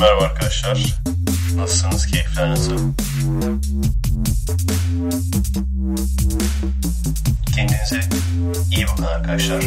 Merhaba arkadaşlar. Nasılsınız? Keyifler nasıl? Kendinize iyi bakın arkadaşlar.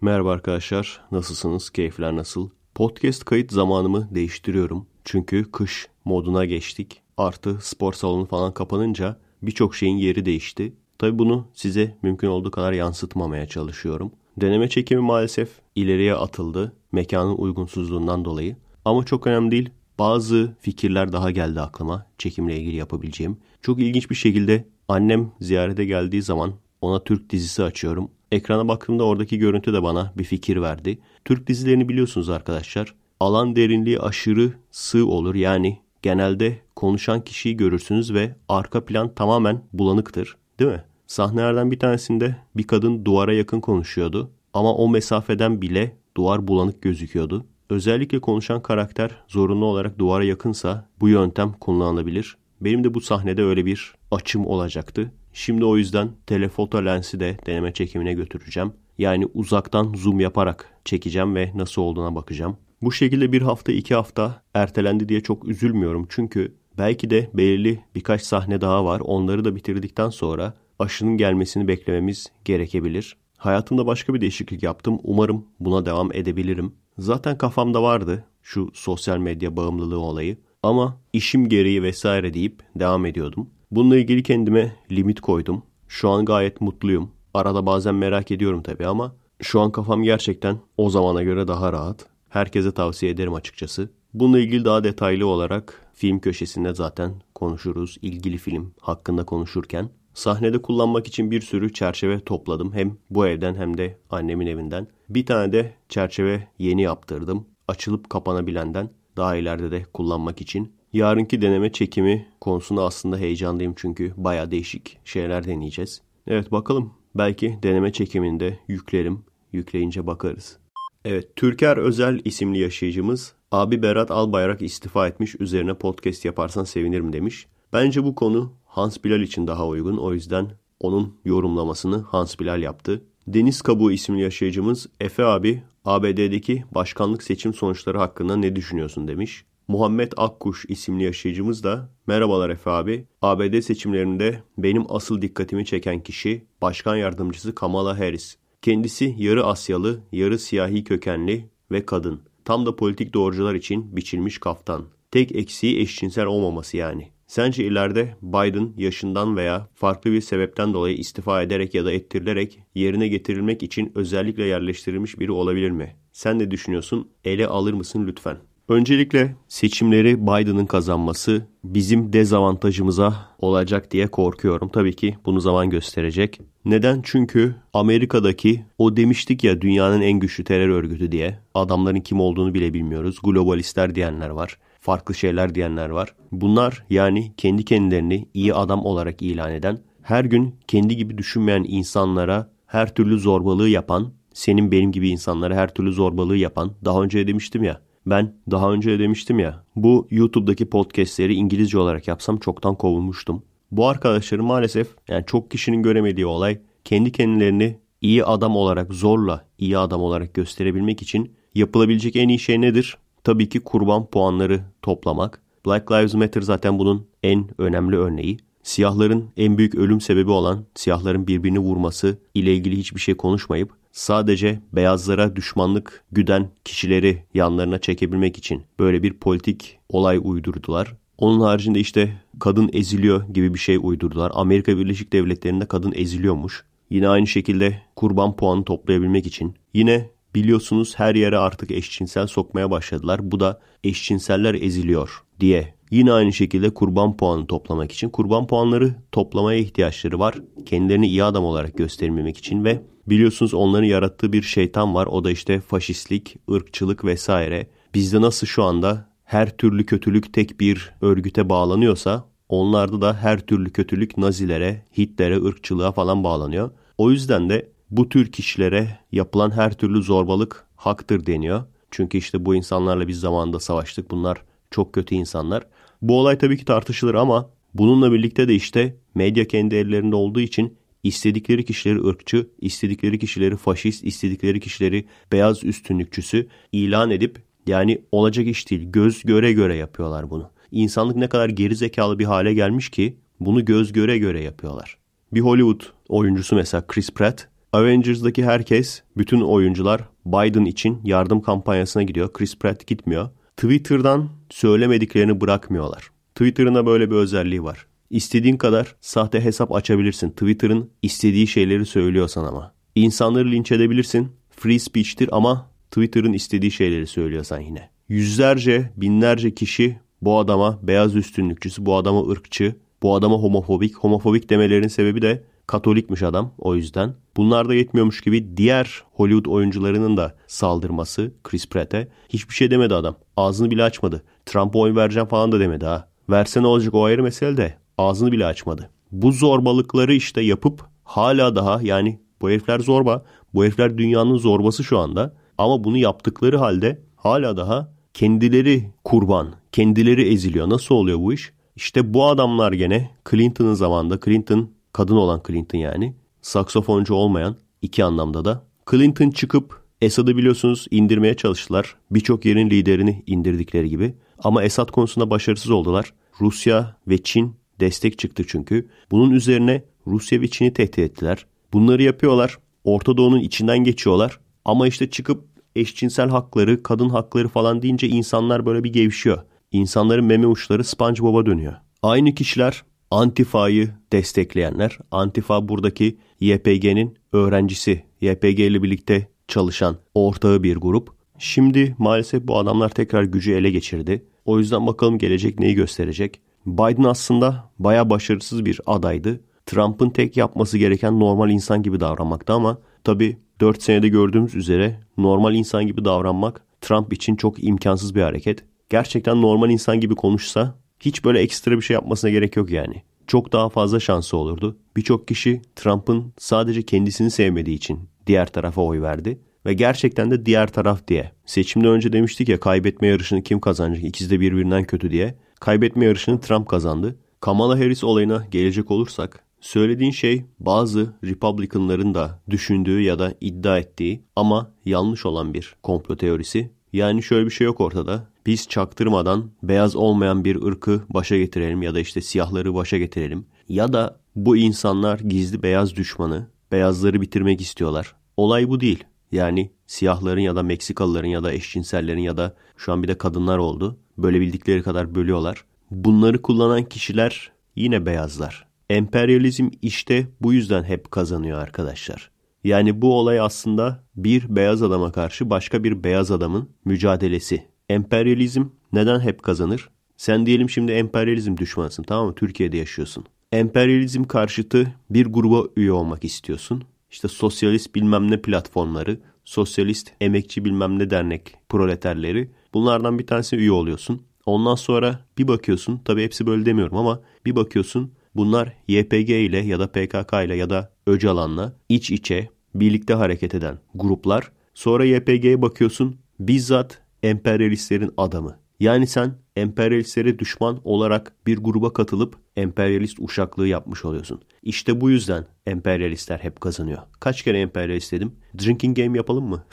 Merhaba arkadaşlar. Nasılsınız? Keyifler nasıl? Podcast kayıt zamanımı değiştiriyorum. Çünkü kış moduna geçtik. Artı spor salonu falan kapanınca birçok şeyin yeri değişti. Tabi bunu size mümkün olduğu kadar yansıtmamaya çalışıyorum. Deneme çekimi maalesef ileriye atıldı mekanın uygunsuzluğundan dolayı. Ama çok önemli değil. Bazı fikirler daha geldi aklıma çekimle ilgili yapabileceğim. Çok ilginç bir şekilde annem ziyarete geldiği zaman ona Türk dizisi açıyorum. Ekrana baktığımda oradaki görüntü de bana bir fikir verdi. Türk dizilerini biliyorsunuz arkadaşlar. Alan derinliği aşırı sığ olur. Yani genelde konuşan kişiyi görürsünüz ve arka plan tamamen bulanıktır. Değil mi? Sahnelerden bir tanesinde bir kadın duvara yakın konuşuyordu. Ama o mesafeden bile duvar bulanık gözüküyordu. Özellikle konuşan karakter zorunlu olarak duvara yakınsa bu yöntem kullanılabilir. Benim de bu sahnede öyle bir açım olacaktı. Şimdi o yüzden telefoto lensi de deneme çekimine götüreceğim. Yani uzaktan zoom yaparak çekeceğim ve nasıl olduğuna bakacağım. Bu şekilde bir hafta iki hafta ertelendi diye çok üzülmüyorum. Çünkü belki de belirli birkaç sahne daha var. Onları da bitirdikten sonra aşının gelmesini beklememiz gerekebilir. Hayatımda başka bir değişiklik yaptım. Umarım buna devam edebilirim. Zaten kafamda vardı şu sosyal medya bağımlılığı olayı. Ama işim gereği vesaire deyip devam ediyordum. Bununla ilgili kendime limit koydum. Şu an gayet mutluyum. Arada bazen merak ediyorum tabii ama şu an kafam gerçekten o zamana göre daha rahat. Herkese tavsiye ederim açıkçası. Bununla ilgili daha detaylı olarak film köşesinde zaten konuşuruz. ilgili film hakkında konuşurken Sahnede kullanmak için bir sürü çerçeve topladım. Hem bu evden hem de annemin evinden. Bir tane de çerçeve yeni yaptırdım. Açılıp kapanabilenden daha ileride de kullanmak için. Yarınki deneme çekimi konusunda aslında heyecanlıyım çünkü baya değişik şeyler deneyeceğiz. Evet bakalım belki deneme çekiminde yüklerim. Yükleyince bakarız. Evet Türker Özel isimli yaşayıcımız abi Berat Albayrak istifa etmiş üzerine podcast yaparsan sevinirim demiş. Bence bu konu Hans Bilal için daha uygun. O yüzden onun yorumlamasını Hans Bilal yaptı. Deniz Kabuğu isimli yaşayıcımız Efe abi ABD'deki başkanlık seçim sonuçları hakkında ne düşünüyorsun demiş. Muhammed Akkuş isimli yaşayıcımız da merhabalar Efe abi. ABD seçimlerinde benim asıl dikkatimi çeken kişi başkan yardımcısı Kamala Harris. Kendisi yarı Asyalı, yarı siyahi kökenli ve kadın. Tam da politik doğrucular için biçilmiş kaftan. Tek eksiği eşcinsel olmaması yani. Sence ileride Biden yaşından veya farklı bir sebepten dolayı istifa ederek ya da ettirilerek yerine getirilmek için özellikle yerleştirilmiş biri olabilir mi? Sen ne düşünüyorsun? Ele alır mısın lütfen? Öncelikle seçimleri Biden'ın kazanması bizim dezavantajımıza olacak diye korkuyorum. Tabii ki bunu zaman gösterecek. Neden? Çünkü Amerika'daki o demiştik ya dünyanın en güçlü terör örgütü diye adamların kim olduğunu bile bilmiyoruz. Globalistler diyenler var farklı şeyler diyenler var. Bunlar yani kendi kendilerini iyi adam olarak ilan eden, her gün kendi gibi düşünmeyen insanlara her türlü zorbalığı yapan, senin benim gibi insanlara her türlü zorbalığı yapan, daha önce demiştim ya, ben daha önce demiştim ya, bu YouTube'daki podcastleri İngilizce olarak yapsam çoktan kovulmuştum. Bu arkadaşları maalesef yani çok kişinin göremediği olay kendi kendilerini iyi adam olarak zorla iyi adam olarak gösterebilmek için yapılabilecek en iyi şey nedir? Tabii ki kurban puanları toplamak. Black Lives Matter zaten bunun en önemli örneği. Siyahların en büyük ölüm sebebi olan siyahların birbirini vurması ile ilgili hiçbir şey konuşmayıp sadece beyazlara düşmanlık güden kişileri yanlarına çekebilmek için böyle bir politik olay uydurdular. Onun haricinde işte kadın eziliyor gibi bir şey uydurdular. Amerika Birleşik Devletleri'nde kadın eziliyormuş. Yine aynı şekilde kurban puanı toplayabilmek için. Yine Biliyorsunuz her yere artık eşcinsel sokmaya başladılar. Bu da eşcinseller eziliyor diye. Yine aynı şekilde kurban puanı toplamak için. Kurban puanları toplamaya ihtiyaçları var. Kendilerini iyi adam olarak göstermemek için ve biliyorsunuz onların yarattığı bir şeytan var. O da işte faşistlik, ırkçılık vesaire. Bizde nasıl şu anda her türlü kötülük tek bir örgüte bağlanıyorsa onlarda da her türlü kötülük Nazilere, Hitler'e, ırkçılığa falan bağlanıyor. O yüzden de bu tür kişilere yapılan her türlü zorbalık haktır deniyor. Çünkü işte bu insanlarla biz zamanında savaştık. Bunlar çok kötü insanlar. Bu olay tabii ki tartışılır ama bununla birlikte de işte medya kendi ellerinde olduğu için istedikleri kişileri ırkçı, istedikleri kişileri faşist, istedikleri kişileri beyaz üstünlükçüsü ilan edip yani olacak iş değil göz göre göre yapıyorlar bunu. İnsanlık ne kadar gerizekalı bir hale gelmiş ki bunu göz göre göre yapıyorlar. Bir Hollywood oyuncusu mesela Chris Pratt Avengers'daki herkes, bütün oyuncular Biden için yardım kampanyasına gidiyor. Chris Pratt gitmiyor. Twitter'dan söylemediklerini bırakmıyorlar. Twitter'ın da böyle bir özelliği var. İstediğin kadar sahte hesap açabilirsin. Twitter'ın istediği şeyleri söylüyorsan ama. İnsanları linç edebilirsin. Free speech'tir ama Twitter'ın istediği şeyleri söylüyorsan yine. Yüzlerce, binlerce kişi bu adama beyaz üstünlükçüsü, bu adama ırkçı, bu adama homofobik. Homofobik demelerinin sebebi de Katolikmiş adam o yüzden. Bunlar da yetmiyormuş gibi diğer Hollywood oyuncularının da saldırması Chris Pratt'e. Hiçbir şey demedi adam. Ağzını bile açmadı. Trump'a oy vereceğim falan da demedi ha. Verse ne olacak o ayrı mesele de ağzını bile açmadı. Bu zorbalıkları işte yapıp hala daha yani bu herifler zorba. Bu herifler dünyanın zorbası şu anda. Ama bunu yaptıkları halde hala daha kendileri kurban, kendileri eziliyor. Nasıl oluyor bu iş? İşte bu adamlar gene Clinton'ın zamanında Clinton kadın olan Clinton yani, saksofoncu olmayan iki anlamda da. Clinton çıkıp Esad'ı biliyorsunuz indirmeye çalıştılar. Birçok yerin liderini indirdikleri gibi. Ama Esad konusunda başarısız oldular. Rusya ve Çin destek çıktı çünkü. Bunun üzerine Rusya ve Çin'i tehdit ettiler. Bunları yapıyorlar. Orta Doğu'nun içinden geçiyorlar. Ama işte çıkıp eşcinsel hakları, kadın hakları falan deyince insanlar böyle bir gevşiyor. İnsanların meme uçları SpongeBob'a dönüyor. Aynı kişiler Antifa'yı destekleyenler, Antifa buradaki YPG'nin öğrencisi, YPG ile birlikte çalışan ortağı bir grup. Şimdi maalesef bu adamlar tekrar gücü ele geçirdi. O yüzden bakalım gelecek neyi gösterecek. Biden aslında baya başarısız bir adaydı. Trump'ın tek yapması gereken normal insan gibi davranmakta ama tabi 4 senede gördüğümüz üzere normal insan gibi davranmak Trump için çok imkansız bir hareket. Gerçekten normal insan gibi konuşsa hiç böyle ekstra bir şey yapmasına gerek yok yani. Çok daha fazla şansı olurdu. Birçok kişi Trump'ın sadece kendisini sevmediği için diğer tarafa oy verdi ve gerçekten de diğer taraf diye. Seçimden önce demiştik ya kaybetme yarışını kim kazanacak ikisi de birbirinden kötü diye. Kaybetme yarışını Trump kazandı. Kamala Harris olayına gelecek olursak söylediğin şey bazı Republicanların da düşündüğü ya da iddia ettiği ama yanlış olan bir komplo teorisi yani şöyle bir şey yok ortada. Biz çaktırmadan beyaz olmayan bir ırkı başa getirelim ya da işte siyahları başa getirelim. Ya da bu insanlar gizli beyaz düşmanı, beyazları bitirmek istiyorlar. Olay bu değil. Yani siyahların ya da Meksikalıların ya da eşcinsellerin ya da şu an bir de kadınlar oldu. Böyle bildikleri kadar bölüyorlar. Bunları kullanan kişiler yine beyazlar. Emperyalizm işte bu yüzden hep kazanıyor arkadaşlar. Yani bu olay aslında bir beyaz adama karşı başka bir beyaz adamın mücadelesi. Emperyalizm neden hep kazanır? Sen diyelim şimdi emperyalizm düşmanısın, tamam mı? Türkiye'de yaşıyorsun. Emperyalizm karşıtı bir gruba üye olmak istiyorsun. İşte sosyalist bilmem ne platformları, sosyalist emekçi bilmem ne dernek proleterleri bunlardan bir tanesi üye oluyorsun. Ondan sonra bir bakıyorsun tabii hepsi böyle demiyorum ama bir bakıyorsun Bunlar YPG ile ya da PKK ile ya da Öcalan'la iç içe birlikte hareket eden gruplar. Sonra YPG'ye bakıyorsun bizzat emperyalistlerin adamı. Yani sen emperyalistlere düşman olarak bir gruba katılıp emperyalist uşaklığı yapmış oluyorsun. İşte bu yüzden emperyalistler hep kazanıyor. Kaç kere emperyalist dedim? Drinking game yapalım mı?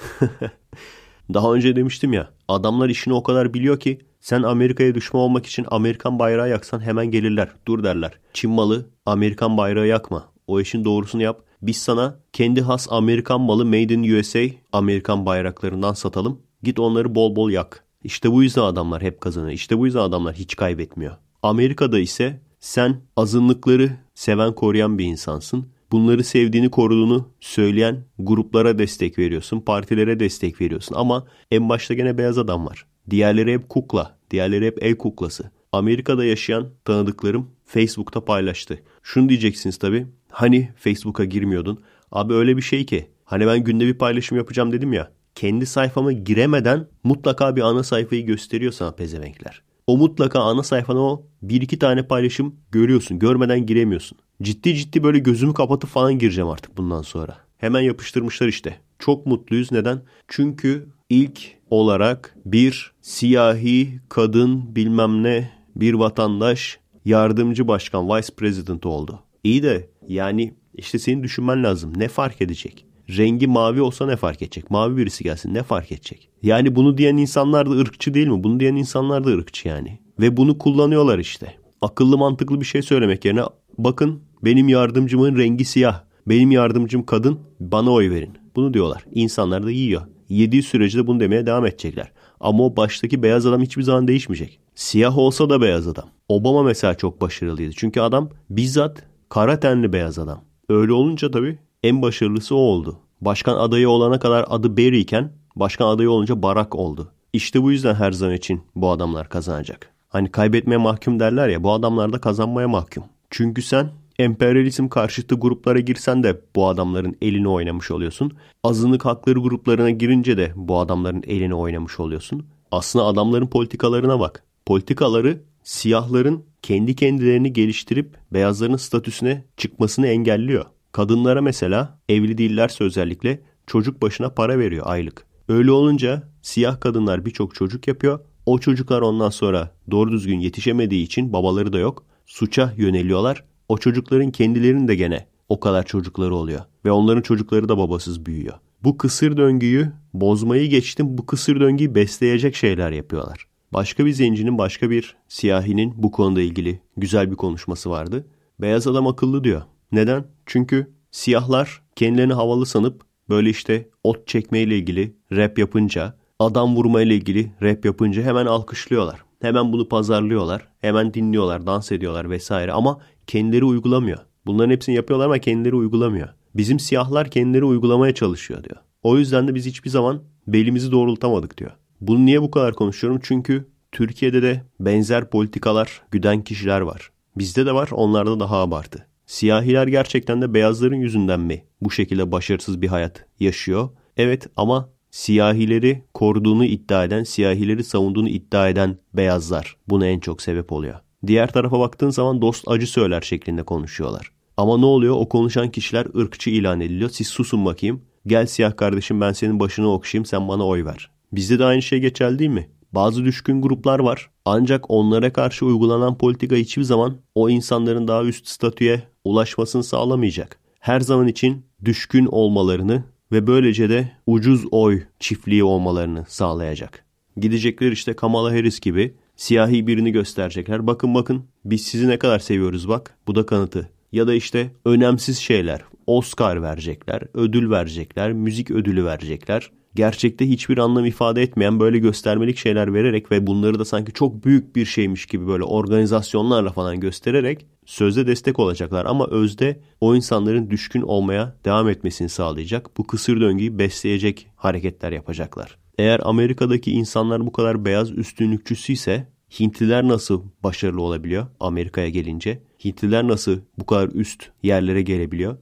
Daha önce demiştim ya adamlar işini o kadar biliyor ki sen Amerika'ya düşman olmak için Amerikan bayrağı yaksan hemen gelirler. Dur derler. Çin malı Amerikan bayrağı yakma. O işin doğrusunu yap. Biz sana kendi has Amerikan malı Made in USA Amerikan bayraklarından satalım. Git onları bol bol yak. İşte bu yüzden adamlar hep kazanır. İşte bu yüzden adamlar hiç kaybetmiyor. Amerika'da ise sen azınlıkları seven koruyan bir insansın. Bunları sevdiğini koruduğunu söyleyen gruplara destek veriyorsun, partilere destek veriyorsun. Ama en başta gene beyaz adam var. Diğerleri hep kukla. Diğerleri hep el kuklası. Amerika'da yaşayan tanıdıklarım Facebook'ta paylaştı. Şunu diyeceksiniz tabii. Hani Facebook'a girmiyordun? Abi öyle bir şey ki. Hani ben günde bir paylaşım yapacağım dedim ya. Kendi sayfama giremeden mutlaka bir ana sayfayı gösteriyor sana pezevenkler. O mutlaka ana sayfana o bir iki tane paylaşım görüyorsun. Görmeden giremiyorsun. Ciddi ciddi böyle gözümü kapatıp falan gireceğim artık bundan sonra. Hemen yapıştırmışlar işte. Çok mutluyuz. Neden? Çünkü ilk olarak bir siyahi kadın bilmem ne bir vatandaş yardımcı başkan vice president oldu. İyi de yani işte senin düşünmen lazım. Ne fark edecek? Rengi mavi olsa ne fark edecek? Mavi birisi gelsin ne fark edecek? Yani bunu diyen insanlar da ırkçı değil mi? Bunu diyen insanlar da ırkçı yani. Ve bunu kullanıyorlar işte. Akıllı mantıklı bir şey söylemek yerine bakın benim yardımcımın rengi siyah. Benim yardımcım kadın bana oy verin. Bunu diyorlar. İnsanlar da yiyor yediği sürece de bunu demeye devam edecekler. Ama o baştaki beyaz adam hiçbir zaman değişmeyecek. Siyah olsa da beyaz adam. Obama mesela çok başarılıydı. Çünkü adam bizzat kara tenli beyaz adam. Öyle olunca tabii en başarılısı o oldu. Başkan adayı olana kadar adı Barry iken başkan adayı olunca Barack oldu. İşte bu yüzden her zaman için bu adamlar kazanacak. Hani kaybetmeye mahkum derler ya bu adamlar da kazanmaya mahkum. Çünkü sen emperyalizm karşıtı gruplara girsen de bu adamların elini oynamış oluyorsun. Azınlık hakları gruplarına girince de bu adamların elini oynamış oluyorsun. Aslında adamların politikalarına bak. Politikaları siyahların kendi kendilerini geliştirip beyazların statüsüne çıkmasını engelliyor. Kadınlara mesela evli değillerse özellikle çocuk başına para veriyor aylık. Öyle olunca siyah kadınlar birçok çocuk yapıyor. O çocuklar ondan sonra doğru düzgün yetişemediği için babaları da yok. Suça yöneliyorlar o çocukların kendilerinin de gene o kadar çocukları oluyor. Ve onların çocukları da babasız büyüyor. Bu kısır döngüyü bozmayı geçtim bu kısır döngüyü besleyecek şeyler yapıyorlar. Başka bir zencinin başka bir siyahinin bu konuda ilgili güzel bir konuşması vardı. Beyaz adam akıllı diyor. Neden? Çünkü siyahlar kendilerini havalı sanıp böyle işte ot çekmeyle ilgili rap yapınca, adam vurmayla ilgili rap yapınca hemen alkışlıyorlar. Hemen bunu pazarlıyorlar. Hemen dinliyorlar, dans ediyorlar vesaire ama kendileri uygulamıyor. Bunların hepsini yapıyorlar ama kendileri uygulamıyor. Bizim siyahlar kendileri uygulamaya çalışıyor diyor. O yüzden de biz hiçbir zaman belimizi doğrultamadık diyor. Bunu niye bu kadar konuşuyorum? Çünkü Türkiye'de de benzer politikalar güden kişiler var. Bizde de var, onlarda daha abartı. Siyahiler gerçekten de beyazların yüzünden mi bu şekilde başarısız bir hayat yaşıyor? Evet ama siyahileri koruduğunu iddia eden, siyahileri savunduğunu iddia eden beyazlar buna en çok sebep oluyor. Diğer tarafa baktığın zaman dost acı söyler şeklinde konuşuyorlar. Ama ne oluyor? O konuşan kişiler ırkçı ilan ediliyor. Siz susun bakayım. Gel siyah kardeşim ben senin başını okşayayım sen bana oy ver. Bizde de aynı şey geçerli değil mi? Bazı düşkün gruplar var. Ancak onlara karşı uygulanan politika hiçbir zaman o insanların daha üst statüye ulaşmasını sağlamayacak. Her zaman için düşkün olmalarını ve böylece de ucuz oy çiftliği olmalarını sağlayacak. Gidecekler işte Kamala Harris gibi Siyahi birini gösterecekler. Bakın bakın biz sizi ne kadar seviyoruz bak. Bu da kanıtı. Ya da işte önemsiz şeyler. Oscar verecekler, ödül verecekler, müzik ödülü verecekler. Gerçekte hiçbir anlam ifade etmeyen böyle göstermelik şeyler vererek ve bunları da sanki çok büyük bir şeymiş gibi böyle organizasyonlarla falan göstererek sözde destek olacaklar ama özde o insanların düşkün olmaya devam etmesini sağlayacak. Bu kısır döngüyü besleyecek hareketler yapacaklar. Eğer Amerika'daki insanlar bu kadar beyaz üstünlükçüsü ise Hintliler nasıl başarılı olabiliyor Amerika'ya gelince? Hintliler nasıl bu kadar üst yerlere gelebiliyor?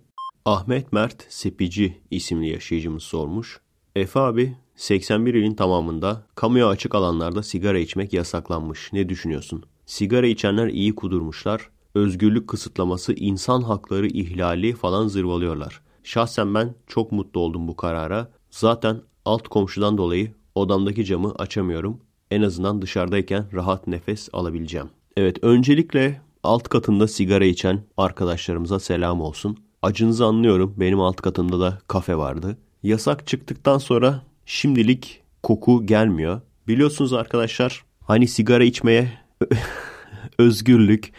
Ahmet Mert Sepici isimli yaşayıcımız sormuş. Efe abi 81 ilin tamamında kamuya açık alanlarda sigara içmek yasaklanmış. Ne düşünüyorsun? Sigara içenler iyi kudurmuşlar. Özgürlük kısıtlaması, insan hakları ihlali falan zırvalıyorlar. Şahsen ben çok mutlu oldum bu karara. Zaten Alt komşudan dolayı odamdaki camı açamıyorum. En azından dışarıdayken rahat nefes alabileceğim. Evet öncelikle alt katında sigara içen arkadaşlarımıza selam olsun. Acınızı anlıyorum. Benim alt katımda da kafe vardı. Yasak çıktıktan sonra şimdilik koku gelmiyor. Biliyorsunuz arkadaşlar hani sigara içmeye özgürlük,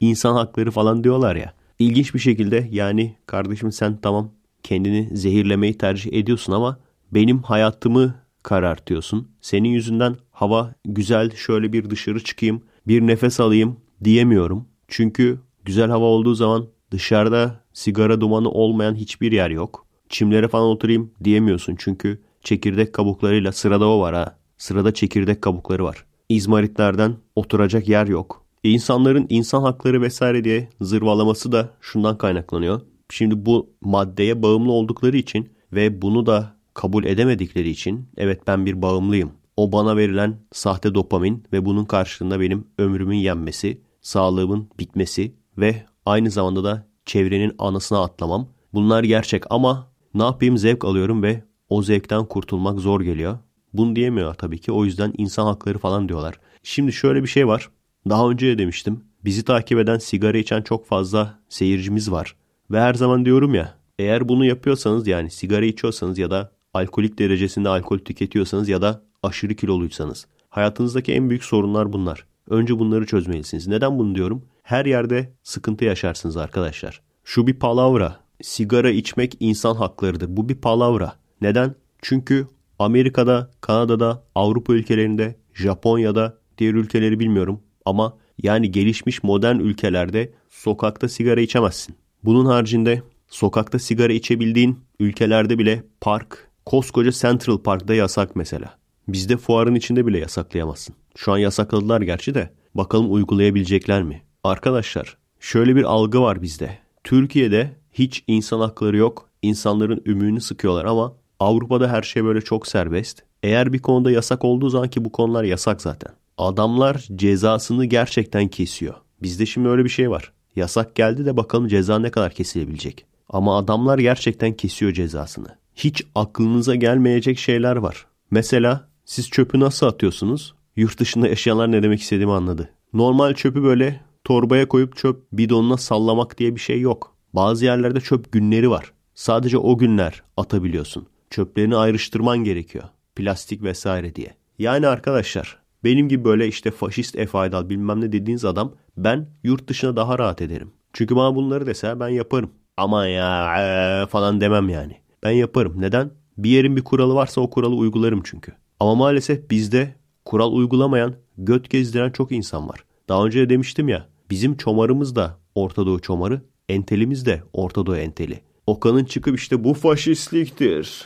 insan hakları falan diyorlar ya. İlginç bir şekilde yani kardeşim sen tamam kendini zehirlemeyi tercih ediyorsun ama benim hayatımı karartıyorsun. Senin yüzünden hava güzel şöyle bir dışarı çıkayım bir nefes alayım diyemiyorum. Çünkü güzel hava olduğu zaman dışarıda sigara dumanı olmayan hiçbir yer yok. Çimlere falan oturayım diyemiyorsun çünkü çekirdek kabuklarıyla sırada o var ha. Sırada çekirdek kabukları var. İzmaritlerden oturacak yer yok. E insanların insan hakları vesaire diye zırvalaması da şundan kaynaklanıyor. Şimdi bu maddeye bağımlı oldukları için ve bunu da kabul edemedikleri için evet ben bir bağımlıyım. O bana verilen sahte dopamin ve bunun karşılığında benim ömrümün yenmesi, sağlığımın bitmesi ve aynı zamanda da çevrenin anasına atlamam. Bunlar gerçek ama ne yapayım zevk alıyorum ve o zevkten kurtulmak zor geliyor. Bunu diyemiyorlar tabii ki. O yüzden insan hakları falan diyorlar. Şimdi şöyle bir şey var. Daha önce de demiştim. Bizi takip eden sigara içen çok fazla seyircimiz var. Ve her zaman diyorum ya eğer bunu yapıyorsanız yani sigara içiyorsanız ya da alkolik derecesinde alkol tüketiyorsanız ya da aşırı kiloluysanız. Hayatınızdaki en büyük sorunlar bunlar. Önce bunları çözmelisiniz. Neden bunu diyorum? Her yerde sıkıntı yaşarsınız arkadaşlar. Şu bir palavra. Sigara içmek insan haklarıdır. Bu bir palavra. Neden? Çünkü Amerika'da, Kanada'da, Avrupa ülkelerinde, Japonya'da, diğer ülkeleri bilmiyorum ama yani gelişmiş modern ülkelerde sokakta sigara içemezsin. Bunun haricinde sokakta sigara içebildiğin ülkelerde bile park, Koskoca Central Park'ta yasak mesela. Bizde fuarın içinde bile yasaklayamazsın. Şu an yasakladılar gerçi de bakalım uygulayabilecekler mi? Arkadaşlar şöyle bir algı var bizde. Türkiye'de hiç insan hakları yok. İnsanların ümüğünü sıkıyorlar ama Avrupa'da her şey böyle çok serbest. Eğer bir konuda yasak olduğu zaman ki bu konular yasak zaten. Adamlar cezasını gerçekten kesiyor. Bizde şimdi öyle bir şey var. Yasak geldi de bakalım ceza ne kadar kesilebilecek. Ama adamlar gerçekten kesiyor cezasını hiç aklınıza gelmeyecek şeyler var. Mesela siz çöpü nasıl atıyorsunuz? Yurt dışında yaşayanlar ne demek istediğimi anladı. Normal çöpü böyle torbaya koyup çöp bidonuna sallamak diye bir şey yok. Bazı yerlerde çöp günleri var. Sadece o günler atabiliyorsun. Çöplerini ayrıştırman gerekiyor. Plastik vesaire diye. Yani arkadaşlar benim gibi böyle işte faşist efaydal bilmem ne dediğiniz adam ben yurt dışına daha rahat ederim. Çünkü bana bunları dese ben yaparım. Aman ya ee, falan demem yani. Ben yaparım. Neden? Bir yerin bir kuralı varsa o kuralı uygularım çünkü. Ama maalesef bizde kural uygulamayan, göt gezdiren çok insan var. Daha önce de demiştim ya bizim çomarımız da Ortadoğu çomarı, entelimiz de Ortadoğu enteli. Okan'ın çıkıp işte bu faşistliktir.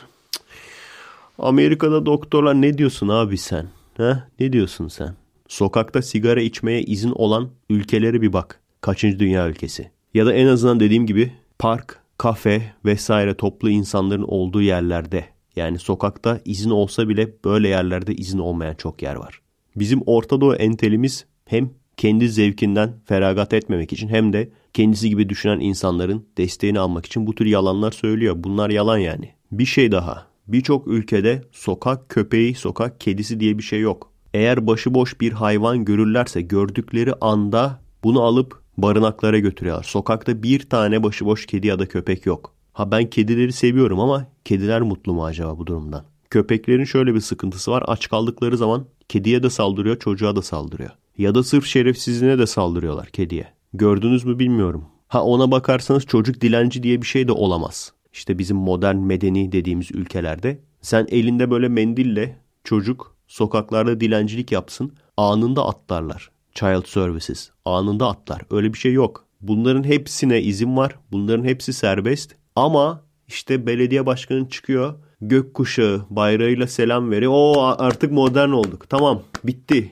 Amerika'da doktorlar ne diyorsun abi sen? Ha? Ne diyorsun sen? Sokakta sigara içmeye izin olan ülkelere bir bak. Kaçıncı dünya ülkesi? Ya da en azından dediğim gibi park, kafe vesaire toplu insanların olduğu yerlerde yani sokakta izin olsa bile böyle yerlerde izin olmayan çok yer var. Bizim Orta Doğu entelimiz hem kendi zevkinden feragat etmemek için hem de kendisi gibi düşünen insanların desteğini almak için bu tür yalanlar söylüyor. Bunlar yalan yani. Bir şey daha. Birçok ülkede sokak köpeği, sokak kedisi diye bir şey yok. Eğer başıboş bir hayvan görürlerse gördükleri anda bunu alıp barınaklara götürüyorlar. Sokakta bir tane başıboş kedi ya da köpek yok. Ha ben kedileri seviyorum ama kediler mutlu mu acaba bu durumdan? Köpeklerin şöyle bir sıkıntısı var. Aç kaldıkları zaman kediye de saldırıyor, çocuğa da saldırıyor. Ya da sırf şerefsizliğine de saldırıyorlar kediye. Gördünüz mü bilmiyorum. Ha ona bakarsanız çocuk dilenci diye bir şey de olamaz. İşte bizim modern medeni dediğimiz ülkelerde sen elinde böyle mendille çocuk sokaklarda dilencilik yapsın anında atlarlar. Child Services. Anında atlar. Öyle bir şey yok. Bunların hepsine izin var. Bunların hepsi serbest. Ama işte belediye başkanı çıkıyor. Gökkuşağı bayrağıyla selam veriyor. O artık modern olduk. Tamam bitti.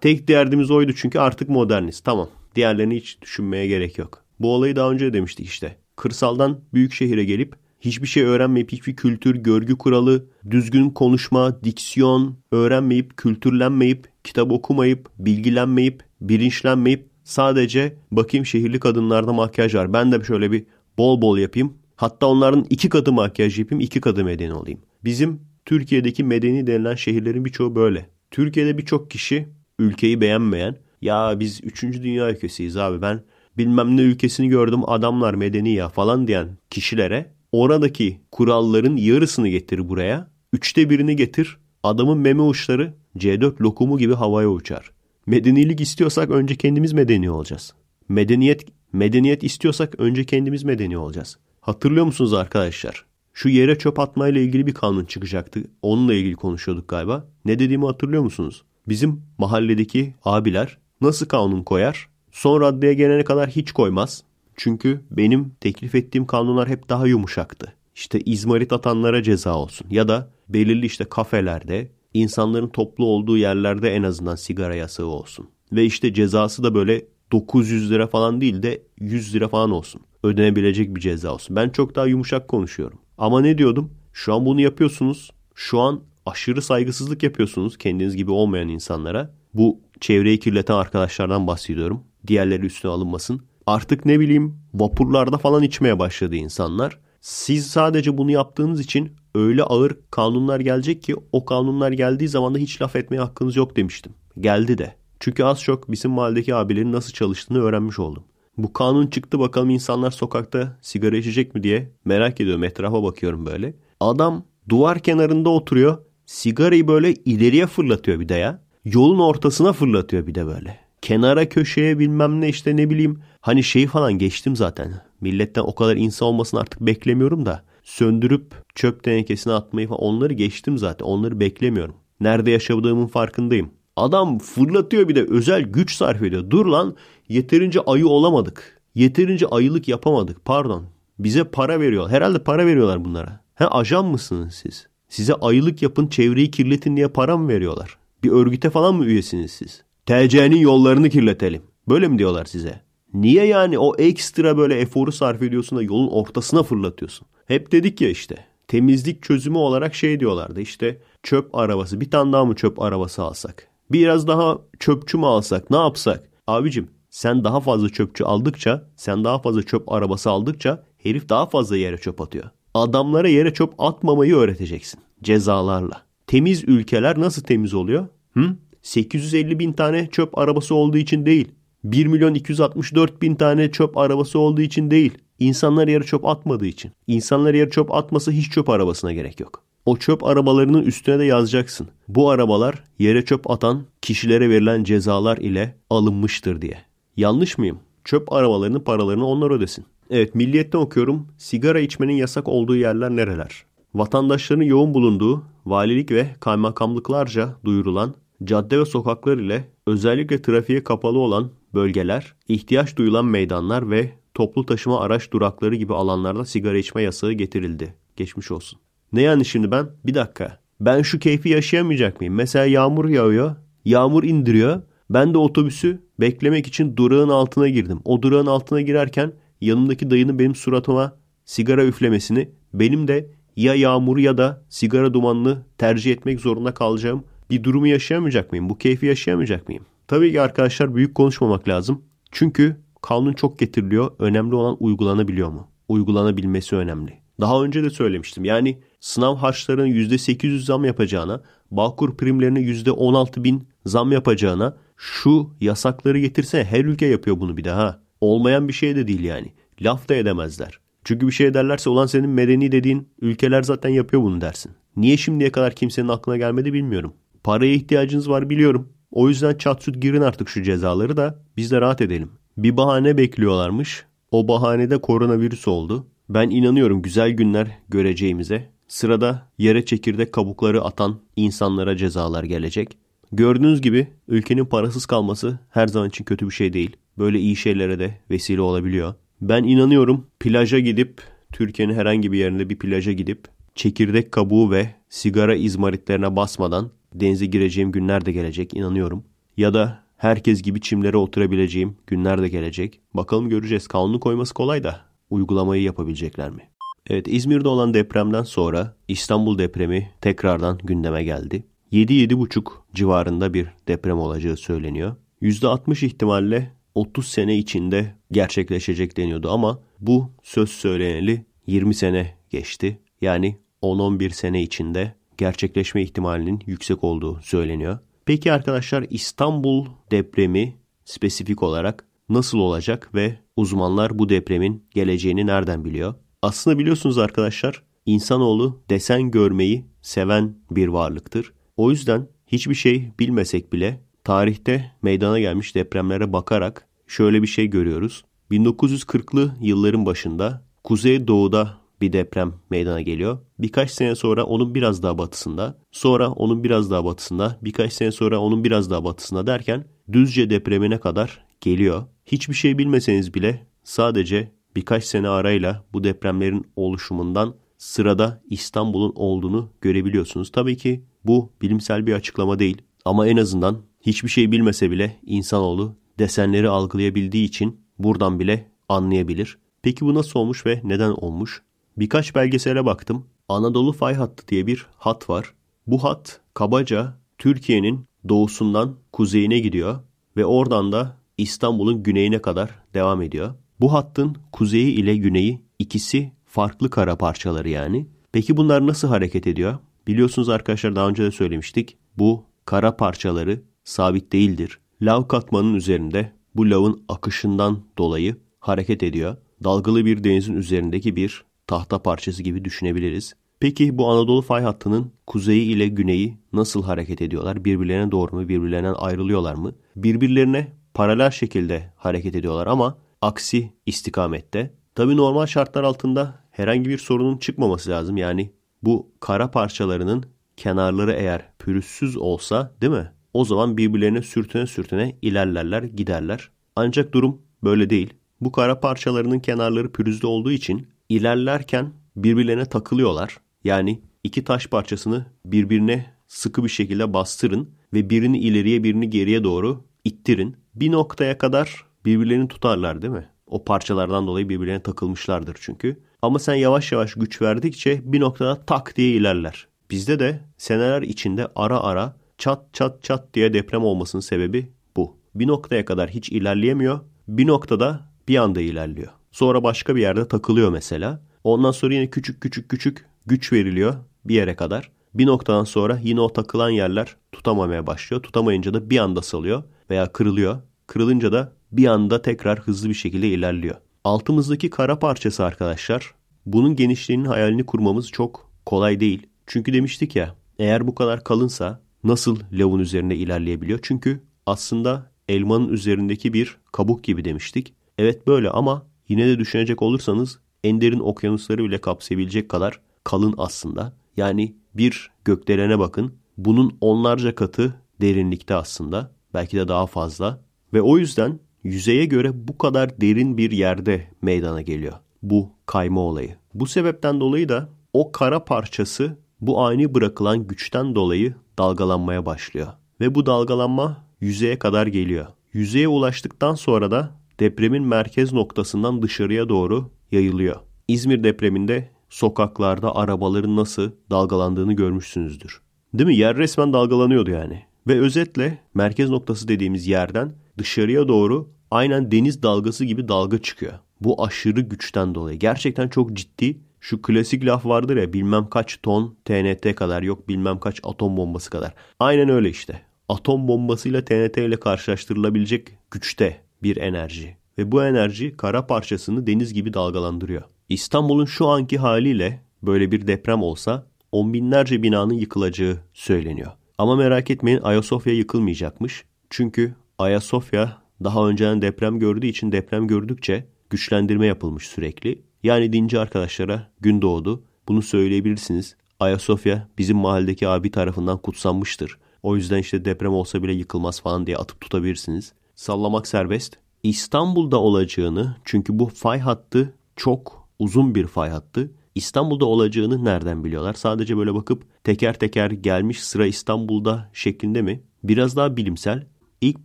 Tek derdimiz oydu çünkü artık moderniz. Tamam. Diğerlerini hiç düşünmeye gerek yok. Bu olayı daha önce demiştik işte. Kırsaldan büyük şehire gelip hiçbir şey öğrenmeyip hiçbir kültür, görgü kuralı, düzgün konuşma, diksiyon öğrenmeyip, kültürlenmeyip, kitap okumayıp, bilgilenmeyip, bilinçlenmeyip sadece bakayım şehirli kadınlarda makyaj var. Ben de şöyle bir bol bol yapayım. Hatta onların iki katı makyaj yapayım, iki katı medeni olayım. Bizim Türkiye'deki medeni denilen şehirlerin birçoğu böyle. Türkiye'de birçok kişi ülkeyi beğenmeyen, ya biz 3. dünya ülkesiyiz abi ben bilmem ne ülkesini gördüm adamlar medeni ya falan diyen kişilere Oradaki kuralların yarısını getir buraya. Üçte birini getir. Adamın meme uçları C4 lokumu gibi havaya uçar. Medenilik istiyorsak önce kendimiz medeni olacağız. Medeniyet medeniyet istiyorsak önce kendimiz medeni olacağız. Hatırlıyor musunuz arkadaşlar? Şu yere çöp atmayla ilgili bir kanun çıkacaktı. Onunla ilgili konuşuyorduk galiba. Ne dediğimi hatırlıyor musunuz? Bizim mahalledeki abiler nasıl kanun koyar? Son raddeye gelene kadar hiç koymaz. Çünkü benim teklif ettiğim kanunlar hep daha yumuşaktı. İşte izmarit atanlara ceza olsun ya da belirli işte kafelerde, insanların toplu olduğu yerlerde en azından sigara yasağı olsun. Ve işte cezası da böyle 900 lira falan değil de 100 lira falan olsun. Ödenebilecek bir ceza olsun. Ben çok daha yumuşak konuşuyorum. Ama ne diyordum? Şu an bunu yapıyorsunuz. Şu an aşırı saygısızlık yapıyorsunuz kendiniz gibi olmayan insanlara. Bu çevreyi kirleten arkadaşlardan bahsediyorum. Diğerleri üstüne alınmasın. Artık ne bileyim vapurlarda falan içmeye başladı insanlar. Siz sadece bunu yaptığınız için öyle ağır kanunlar gelecek ki o kanunlar geldiği zaman da hiç laf etmeye hakkınız yok demiştim. Geldi de. Çünkü az çok bizim mahalledeki abilerin nasıl çalıştığını öğrenmiş oldum. Bu kanun çıktı bakalım insanlar sokakta sigara içecek mi diye merak ediyorum etrafa bakıyorum böyle. Adam duvar kenarında oturuyor sigarayı böyle ileriye fırlatıyor bir de ya. Yolun ortasına fırlatıyor bir de böyle kenara köşeye bilmem ne işte ne bileyim. Hani şeyi falan geçtim zaten. Milletten o kadar insan olmasını artık beklemiyorum da. Söndürüp çöp tenekesine atmayı falan onları geçtim zaten. Onları beklemiyorum. Nerede yaşadığımın farkındayım. Adam fırlatıyor bir de özel güç sarf ediyor. Dur lan yeterince ayı olamadık. Yeterince ayılık yapamadık pardon. Bize para veriyor. Herhalde para veriyorlar bunlara. He ajan mısınız siz? Size ayılık yapın çevreyi kirletin diye para mı veriyorlar? Bir örgüte falan mı üyesiniz siz? TC'nin yollarını kirletelim. Böyle mi diyorlar size? Niye yani o ekstra böyle eforu sarf ediyorsun da yolun ortasına fırlatıyorsun? Hep dedik ya işte temizlik çözümü olarak şey diyorlardı işte çöp arabası bir tane daha mı çöp arabası alsak? Biraz daha çöpçü mü alsak ne yapsak? Abicim sen daha fazla çöpçü aldıkça sen daha fazla çöp arabası aldıkça herif daha fazla yere çöp atıyor. Adamlara yere çöp atmamayı öğreteceksin cezalarla. Temiz ülkeler nasıl temiz oluyor? Hı? 850 bin tane çöp arabası olduğu için değil. 1 milyon 264 bin tane çöp arabası olduğu için değil. İnsanlar yarı çöp atmadığı için. İnsanlar yarı çöp atmasa hiç çöp arabasına gerek yok. O çöp arabalarının üstüne de yazacaksın. Bu arabalar yere çöp atan kişilere verilen cezalar ile alınmıştır diye. Yanlış mıyım? Çöp arabalarının paralarını onlar ödesin. Evet milliyette okuyorum. Sigara içmenin yasak olduğu yerler nereler? Vatandaşların yoğun bulunduğu valilik ve kaymakamlıklarca duyurulan cadde ve sokaklar ile özellikle trafiğe kapalı olan bölgeler, ihtiyaç duyulan meydanlar ve toplu taşıma araç durakları gibi alanlarda sigara içme yasağı getirildi. Geçmiş olsun. Ne yani şimdi ben? Bir dakika. Ben şu keyfi yaşayamayacak mıyım? Mesela yağmur yağıyor, yağmur indiriyor. Ben de otobüsü beklemek için durağın altına girdim. O durağın altına girerken yanımdaki dayının benim suratıma sigara üflemesini benim de ya yağmuru ya da sigara dumanını tercih etmek zorunda kalacağım bir durumu yaşayamayacak mıyım? Bu keyfi yaşayamayacak mıyım? Tabii ki arkadaşlar büyük konuşmamak lazım. Çünkü kanun çok getiriliyor. Önemli olan uygulanabiliyor mu? Uygulanabilmesi önemli. Daha önce de söylemiştim. Yani sınav harçlarının %800 zam yapacağına, Bağkur primlerine %16 bin zam yapacağına şu yasakları getirse her ülke yapıyor bunu bir daha. Olmayan bir şey de değil yani. Laf da edemezler. Çünkü bir şey derlerse olan senin medeni dediğin ülkeler zaten yapıyor bunu dersin. Niye şimdiye kadar kimsenin aklına gelmedi bilmiyorum. Paraya ihtiyacınız var biliyorum. O yüzden çatsut girin artık şu cezaları da biz de rahat edelim. Bir bahane bekliyorlarmış. O bahanede koronavirüs oldu. Ben inanıyorum güzel günler göreceğimize. Sırada yere çekirdek kabukları atan insanlara cezalar gelecek. Gördüğünüz gibi ülkenin parasız kalması her zaman için kötü bir şey değil. Böyle iyi şeylere de vesile olabiliyor. Ben inanıyorum plaja gidip Türkiye'nin herhangi bir yerinde bir plaja gidip çekirdek kabuğu ve sigara izmaritlerine basmadan denize gireceğim günler de gelecek inanıyorum. Ya da herkes gibi çimlere oturabileceğim günler de gelecek. Bakalım göreceğiz. Kanunu koyması kolay da uygulamayı yapabilecekler mi? Evet İzmir'de olan depremden sonra İstanbul depremi tekrardan gündeme geldi. 7-7,5 civarında bir deprem olacağı söyleniyor. %60 ihtimalle 30 sene içinde gerçekleşecek deniyordu ama bu söz söyleneli 20 sene geçti. Yani 10-11 sene içinde gerçekleşme ihtimalinin yüksek olduğu söyleniyor. Peki arkadaşlar İstanbul depremi spesifik olarak nasıl olacak ve uzmanlar bu depremin geleceğini nereden biliyor? Aslında biliyorsunuz arkadaşlar insanoğlu desen görmeyi seven bir varlıktır. O yüzden hiçbir şey bilmesek bile tarihte meydana gelmiş depremlere bakarak şöyle bir şey görüyoruz. 1940'lı yılların başında Kuzey Doğu'da bir deprem meydana geliyor. Birkaç sene sonra onun biraz daha batısında, sonra onun biraz daha batısında, birkaç sene sonra onun biraz daha batısında derken Düzce depremine kadar geliyor. Hiçbir şey bilmeseniz bile sadece birkaç sene arayla bu depremlerin oluşumundan sırada İstanbul'un olduğunu görebiliyorsunuz. Tabii ki bu bilimsel bir açıklama değil ama en azından hiçbir şey bilmese bile insanoğlu desenleri algılayabildiği için buradan bile anlayabilir. Peki bu nasıl olmuş ve neden olmuş? Birkaç belgesele baktım. Anadolu Fay Hattı diye bir hat var. Bu hat kabaca Türkiye'nin doğusundan kuzeyine gidiyor ve oradan da İstanbul'un güneyine kadar devam ediyor. Bu hattın kuzeyi ile güneyi ikisi farklı kara parçaları yani. Peki bunlar nasıl hareket ediyor? Biliyorsunuz arkadaşlar daha önce de söylemiştik. Bu kara parçaları sabit değildir. Lav katmanın üzerinde bu lavın akışından dolayı hareket ediyor. Dalgalı bir denizin üzerindeki bir tahta parçası gibi düşünebiliriz. Peki bu Anadolu fay hattının kuzeyi ile güneyi nasıl hareket ediyorlar? Birbirlerine doğru mu? Birbirlerinden ayrılıyorlar mı? Birbirlerine paralel şekilde hareket ediyorlar ama aksi istikamette. Tabi normal şartlar altında herhangi bir sorunun çıkmaması lazım. Yani bu kara parçalarının kenarları eğer pürüzsüz olsa değil mi? O zaman birbirlerine sürtüne sürtüne ilerlerler giderler. Ancak durum böyle değil. Bu kara parçalarının kenarları pürüzlü olduğu için ilerlerken birbirlerine takılıyorlar. Yani iki taş parçasını birbirine sıkı bir şekilde bastırın ve birini ileriye birini geriye doğru ittirin. Bir noktaya kadar birbirlerini tutarlar değil mi? O parçalardan dolayı birbirlerine takılmışlardır çünkü. Ama sen yavaş yavaş güç verdikçe bir noktada tak diye ilerler. Bizde de seneler içinde ara ara çat çat çat diye deprem olmasının sebebi bu. Bir noktaya kadar hiç ilerleyemiyor. Bir noktada bir anda ilerliyor. Sonra başka bir yerde takılıyor mesela. Ondan sonra yine küçük küçük küçük güç veriliyor bir yere kadar. Bir noktadan sonra yine o takılan yerler tutamamaya başlıyor. Tutamayınca da bir anda salıyor veya kırılıyor. Kırılınca da bir anda tekrar hızlı bir şekilde ilerliyor. Altımızdaki kara parçası arkadaşlar. Bunun genişliğinin hayalini kurmamız çok kolay değil. Çünkü demiştik ya eğer bu kadar kalınsa nasıl levun üzerine ilerleyebiliyor? Çünkü aslında elmanın üzerindeki bir kabuk gibi demiştik. Evet böyle ama Yine de düşünecek olursanız en derin okyanusları bile kapsayabilecek kadar kalın aslında. Yani bir gökdelene bakın. Bunun onlarca katı derinlikte aslında. Belki de daha fazla. Ve o yüzden yüzeye göre bu kadar derin bir yerde meydana geliyor. Bu kayma olayı. Bu sebepten dolayı da o kara parçası bu ani bırakılan güçten dolayı dalgalanmaya başlıyor. Ve bu dalgalanma yüzeye kadar geliyor. Yüzeye ulaştıktan sonra da depremin merkez noktasından dışarıya doğru yayılıyor. İzmir depreminde sokaklarda arabaların nasıl dalgalandığını görmüşsünüzdür. Değil mi? Yer resmen dalgalanıyordu yani. Ve özetle merkez noktası dediğimiz yerden dışarıya doğru aynen deniz dalgası gibi dalga çıkıyor. Bu aşırı güçten dolayı. Gerçekten çok ciddi. Şu klasik laf vardır ya bilmem kaç ton TNT kadar yok bilmem kaç atom bombası kadar. Aynen öyle işte. Atom bombasıyla TNT ile karşılaştırılabilecek güçte bir enerji ve bu enerji kara parçasını deniz gibi dalgalandırıyor. İstanbul'un şu anki haliyle böyle bir deprem olsa on binlerce binanın yıkılacağı söyleniyor. Ama merak etmeyin Ayasofya yıkılmayacakmış. Çünkü Ayasofya daha önceden deprem gördüğü için deprem gördükçe güçlendirme yapılmış sürekli. Yani dinci arkadaşlara gün doğdu. Bunu söyleyebilirsiniz. Ayasofya bizim mahalledeki abi tarafından kutsanmıştır. O yüzden işte deprem olsa bile yıkılmaz falan diye atıp tutabilirsiniz sallamak serbest. İstanbul'da olacağını çünkü bu fay hattı çok uzun bir fay hattı. İstanbul'da olacağını nereden biliyorlar? Sadece böyle bakıp teker teker gelmiş sıra İstanbul'da şeklinde mi? Biraz daha bilimsel. İlk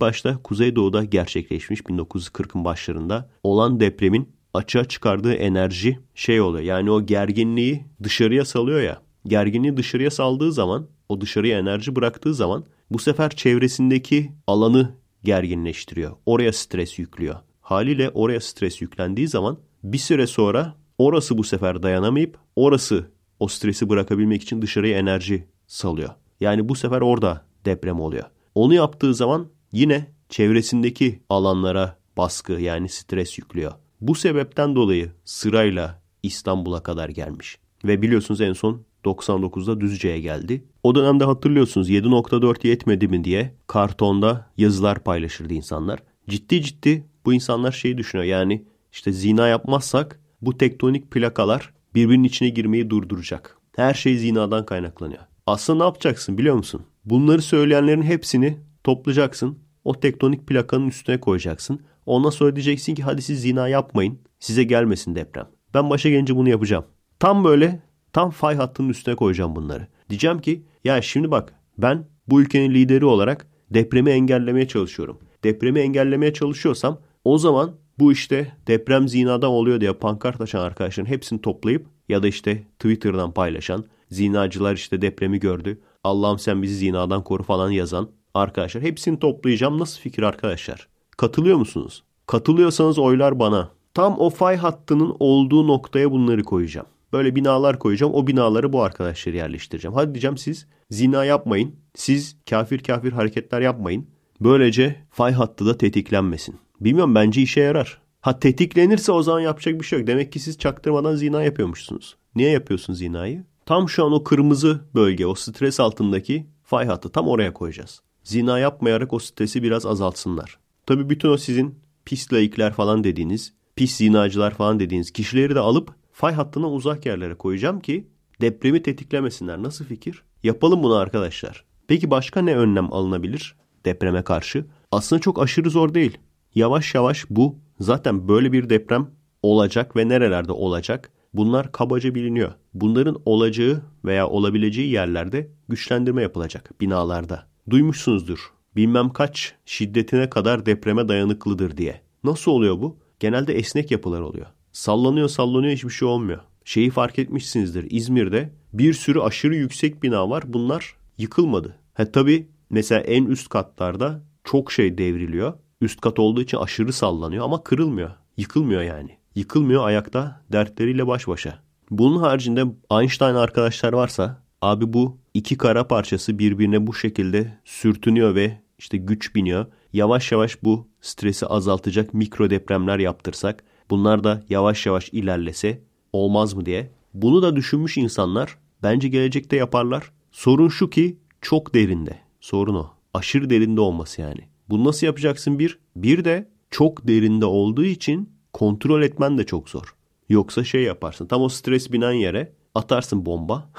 başta Kuzeydoğu'da gerçekleşmiş 1940'ın başlarında olan depremin açığa çıkardığı enerji şey oluyor. Yani o gerginliği dışarıya salıyor ya. Gerginliği dışarıya saldığı zaman, o dışarıya enerji bıraktığı zaman bu sefer çevresindeki alanı gerginleştiriyor. Oraya stres yüklüyor. Haliyle oraya stres yüklendiği zaman bir süre sonra orası bu sefer dayanamayıp orası o stresi bırakabilmek için dışarıya enerji salıyor. Yani bu sefer orada deprem oluyor. Onu yaptığı zaman yine çevresindeki alanlara baskı yani stres yüklüyor. Bu sebepten dolayı sırayla İstanbul'a kadar gelmiş. Ve biliyorsunuz en son 99'da Düzce'ye geldi. O dönemde hatırlıyorsunuz 7.4 yetmedi mi diye kartonda yazılar paylaşırdı insanlar. Ciddi ciddi bu insanlar şeyi düşünüyor yani işte zina yapmazsak bu tektonik plakalar birbirinin içine girmeyi durduracak. Her şey zinadan kaynaklanıyor. Aslında ne yapacaksın biliyor musun? Bunları söyleyenlerin hepsini toplayacaksın. O tektonik plakanın üstüne koyacaksın. Ondan söyleyeceksin ki hadi siz zina yapmayın. Size gelmesin deprem. Ben başa gelince bunu yapacağım. Tam böyle Tam fay hattının üstüne koyacağım bunları. Diyeceğim ki ya şimdi bak ben bu ülkenin lideri olarak depremi engellemeye çalışıyorum. Depremi engellemeye çalışıyorsam o zaman bu işte deprem zinadan oluyor diye pankart açan arkadaşların hepsini toplayıp ya da işte Twitter'dan paylaşan zinacılar işte depremi gördü. Allah'ım sen bizi zinadan koru falan yazan arkadaşlar hepsini toplayacağım. Nasıl fikir arkadaşlar? Katılıyor musunuz? Katılıyorsanız oylar bana. Tam o fay hattının olduğu noktaya bunları koyacağım. Böyle binalar koyacağım. O binaları bu arkadaşları yerleştireceğim. Hadi diyeceğim siz zina yapmayın. Siz kafir kafir hareketler yapmayın. Böylece fay hattı da tetiklenmesin. Bilmiyorum bence işe yarar. Ha tetiklenirse o zaman yapacak bir şey yok. Demek ki siz çaktırmadan zina yapıyormuşsunuz. Niye yapıyorsun zinayı? Tam şu an o kırmızı bölge, o stres altındaki fay hattı tam oraya koyacağız. Zina yapmayarak o stresi biraz azaltsınlar. Tabii bütün o sizin pis laikler falan dediğiniz, pis zinacılar falan dediğiniz kişileri de alıp fay hattına uzak yerlere koyacağım ki depremi tetiklemesinler. Nasıl fikir? Yapalım bunu arkadaşlar. Peki başka ne önlem alınabilir depreme karşı? Aslında çok aşırı zor değil. Yavaş yavaş bu zaten böyle bir deprem olacak ve nerelerde olacak bunlar kabaca biliniyor. Bunların olacağı veya olabileceği yerlerde güçlendirme yapılacak binalarda. Duymuşsunuzdur bilmem kaç şiddetine kadar depreme dayanıklıdır diye. Nasıl oluyor bu? Genelde esnek yapılar oluyor. Sallanıyor sallanıyor hiçbir şey olmuyor. Şeyi fark etmişsinizdir İzmir'de bir sürü aşırı yüksek bina var. Bunlar yıkılmadı. Ha tabii mesela en üst katlarda çok şey devriliyor. Üst kat olduğu için aşırı sallanıyor ama kırılmıyor. Yıkılmıyor yani. Yıkılmıyor ayakta dertleriyle baş başa. Bunun haricinde Einstein arkadaşlar varsa abi bu iki kara parçası birbirine bu şekilde sürtünüyor ve işte güç biniyor. Yavaş yavaş bu stresi azaltacak mikro depremler yaptırsak bunlar da yavaş yavaş ilerlese olmaz mı diye. Bunu da düşünmüş insanlar bence gelecekte yaparlar. Sorun şu ki çok derinde. Sorun o. Aşırı derinde olması yani. Bunu nasıl yapacaksın bir? Bir de çok derinde olduğu için kontrol etmen de çok zor. Yoksa şey yaparsın. Tam o stres binen yere atarsın bomba.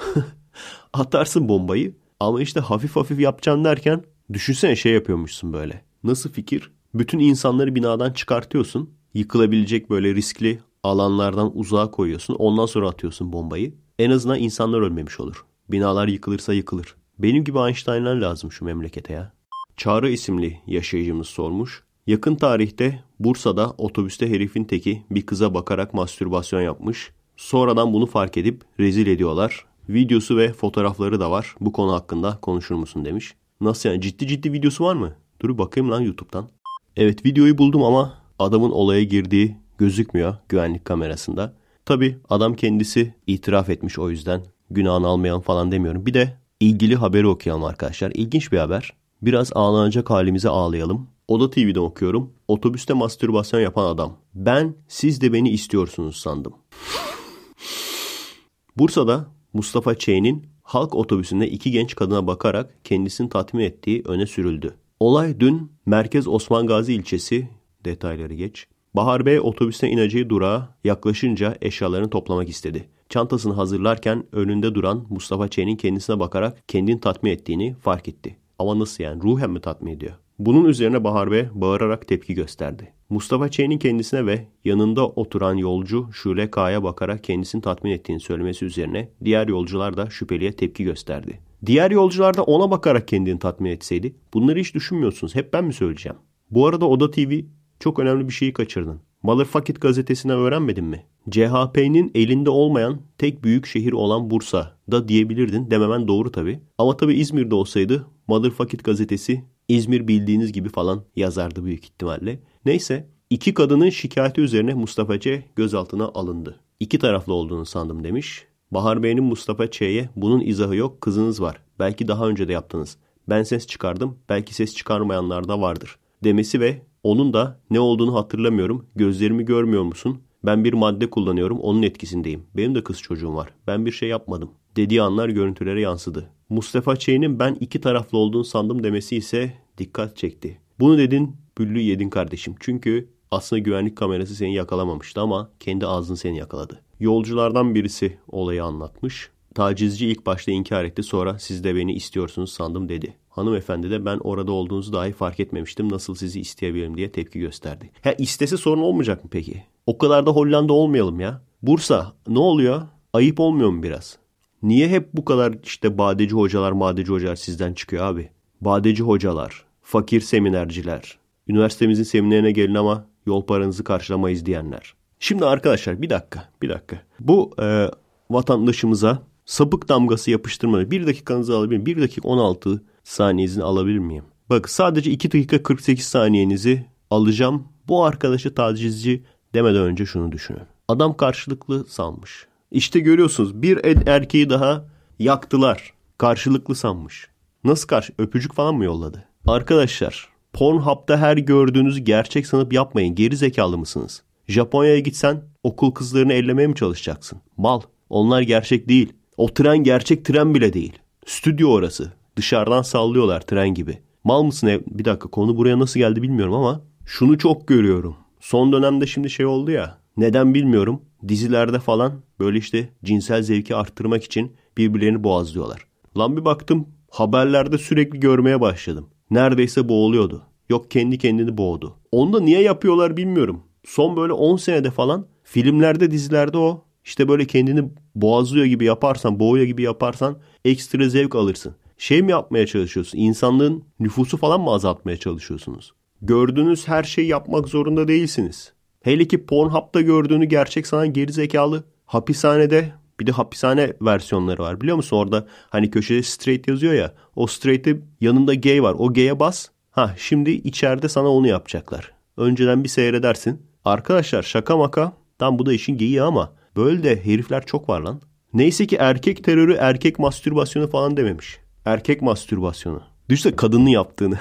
atarsın bombayı. Ama işte hafif hafif yapacaksın derken düşünsene şey yapıyormuşsun böyle. Nasıl fikir? Bütün insanları binadan çıkartıyorsun yıkılabilecek böyle riskli alanlardan uzağa koyuyorsun. Ondan sonra atıyorsun bombayı. En azından insanlar ölmemiş olur. Binalar yıkılırsa yıkılır. Benim gibi Einstein'lar lazım şu memlekete ya. Çağrı isimli yaşayıcımız sormuş. Yakın tarihte Bursa'da otobüste herifin teki bir kıza bakarak mastürbasyon yapmış. Sonradan bunu fark edip rezil ediyorlar. Videosu ve fotoğrafları da var. Bu konu hakkında konuşur musun demiş. Nasıl yani ciddi ciddi videosu var mı? Dur bakayım lan YouTube'dan. Evet videoyu buldum ama Adamın olaya girdiği gözükmüyor güvenlik kamerasında. Tabi adam kendisi itiraf etmiş o yüzden günahını almayalım falan demiyorum. Bir de ilgili haberi okuyalım arkadaşlar. İlginç bir haber. Biraz ağlanacak halimize ağlayalım. Oda TV'den okuyorum. Otobüste mastürbasyon yapan adam. Ben siz de beni istiyorsunuz sandım. Bursa'da Mustafa Çey'nin halk otobüsünde iki genç kadına bakarak kendisini tatmin ettiği öne sürüldü. Olay dün Merkez Osman Gazi ilçesi Detayları geç. Bahar Bey otobüse ineceği durağa yaklaşınca eşyalarını toplamak istedi. Çantasını hazırlarken önünde duran Mustafa Çeyn'in kendisine bakarak kendini tatmin ettiğini fark etti. Ama nasıl yani ruhen mi tatmin ediyor? Bunun üzerine Bahar Bey bağırarak tepki gösterdi. Mustafa Çeyn'in kendisine ve yanında oturan yolcu Şule K'ya bakarak kendisini tatmin ettiğini söylemesi üzerine diğer yolcular da şüpheliye tepki gösterdi. Diğer yolcular da ona bakarak kendini tatmin etseydi bunları hiç düşünmüyorsunuz hep ben mi söyleyeceğim? Bu arada Oda TV çok önemli bir şeyi kaçırdın. Motherfucket gazetesine öğrenmedin mi? CHP'nin elinde olmayan tek büyük şehir olan Bursa da diyebilirdin dememen doğru tabi. Ama tabi İzmir'de olsaydı Motherfucket gazetesi İzmir bildiğiniz gibi falan yazardı büyük ihtimalle. Neyse iki kadının şikayeti üzerine Mustafa Ç gözaltına alındı. İki taraflı olduğunu sandım demiş. Bahar Bey'in Mustafa Ç'ye bunun izahı yok kızınız var. Belki daha önce de yaptınız. Ben ses çıkardım belki ses çıkarmayanlar da vardır demesi ve onun da ne olduğunu hatırlamıyorum. Gözlerimi görmüyor musun? Ben bir madde kullanıyorum. Onun etkisindeyim. Benim de kız çocuğum var. Ben bir şey yapmadım. Dediği anlar görüntülere yansıdı. Mustafa Çey'nin ben iki taraflı olduğunu sandım demesi ise dikkat çekti. Bunu dedin büllü yedin kardeşim. Çünkü aslında güvenlik kamerası seni yakalamamıştı ama kendi ağzın seni yakaladı. Yolculardan birisi olayı anlatmış. Tacizci ilk başta inkar etti sonra siz de beni istiyorsunuz sandım dedi. Hanımefendi de ben orada olduğunuzu dahi fark etmemiştim. Nasıl sizi isteyebilirim diye tepki gösterdi. Ha istese sorun olmayacak mı peki? O kadar da Hollanda olmayalım ya. Bursa ne oluyor? Ayıp olmuyor mu biraz? Niye hep bu kadar işte badeci hocalar, madeci hocalar sizden çıkıyor abi? Badeci hocalar, fakir seminerciler, üniversitemizin seminerine gelin ama yol paranızı karşılamayız diyenler. Şimdi arkadaşlar bir dakika, bir dakika. Bu e, vatandaşımıza sapık damgası yapıştırma. Bir dakikanızı alabilir miyim? Bir dakika 16 saniyenizi alabilir miyim? Bak sadece 2 dakika 48 saniyenizi alacağım. Bu arkadaşa tacizci demeden önce şunu düşünün. Adam karşılıklı sanmış. İşte görüyorsunuz bir erkeği daha yaktılar. Karşılıklı sanmış. Nasıl karşı? Öpücük falan mı yolladı? Arkadaşlar Pornhub'da her gördüğünüzü gerçek sanıp yapmayın. Geri zekalı mısınız? Japonya'ya gitsen okul kızlarını ellemeye mi çalışacaksın? Mal. Onlar gerçek değil. O tren gerçek tren bile değil. Stüdyo orası. Dışarıdan sallıyorlar tren gibi. Mal mısın? ev? Bir dakika konu buraya nasıl geldi bilmiyorum ama şunu çok görüyorum. Son dönemde şimdi şey oldu ya. Neden bilmiyorum. Dizilerde falan böyle işte cinsel zevki arttırmak için birbirlerini boğazlıyorlar. Lan bir baktım haberlerde sürekli görmeye başladım. Neredeyse boğuluyordu. Yok kendi kendini boğdu. Onu da niye yapıyorlar bilmiyorum. Son böyle 10 senede falan filmlerde dizilerde o işte böyle kendini boğazlıyor gibi yaparsan, boğuyor gibi yaparsan ekstra zevk alırsın. Şey mi yapmaya çalışıyorsun? İnsanlığın nüfusu falan mı azaltmaya çalışıyorsunuz? Gördüğünüz her şeyi yapmak zorunda değilsiniz. Hele ki Pornhub'da gördüğünü gerçek sanan gerizekalı hapishanede bir de hapishane versiyonları var biliyor musun? Orada hani köşede straight yazıyor ya. O straight'te yanında gay var. O gay'e bas. Ha şimdi içeride sana onu yapacaklar. Önceden bir seyredersin. Arkadaşlar şaka maka. Tam bu da işin geyiği ama Böyle de herifler çok var lan. Neyse ki erkek terörü erkek mastürbasyonu falan dememiş. Erkek mastürbasyonu. Düşse kadının yaptığını.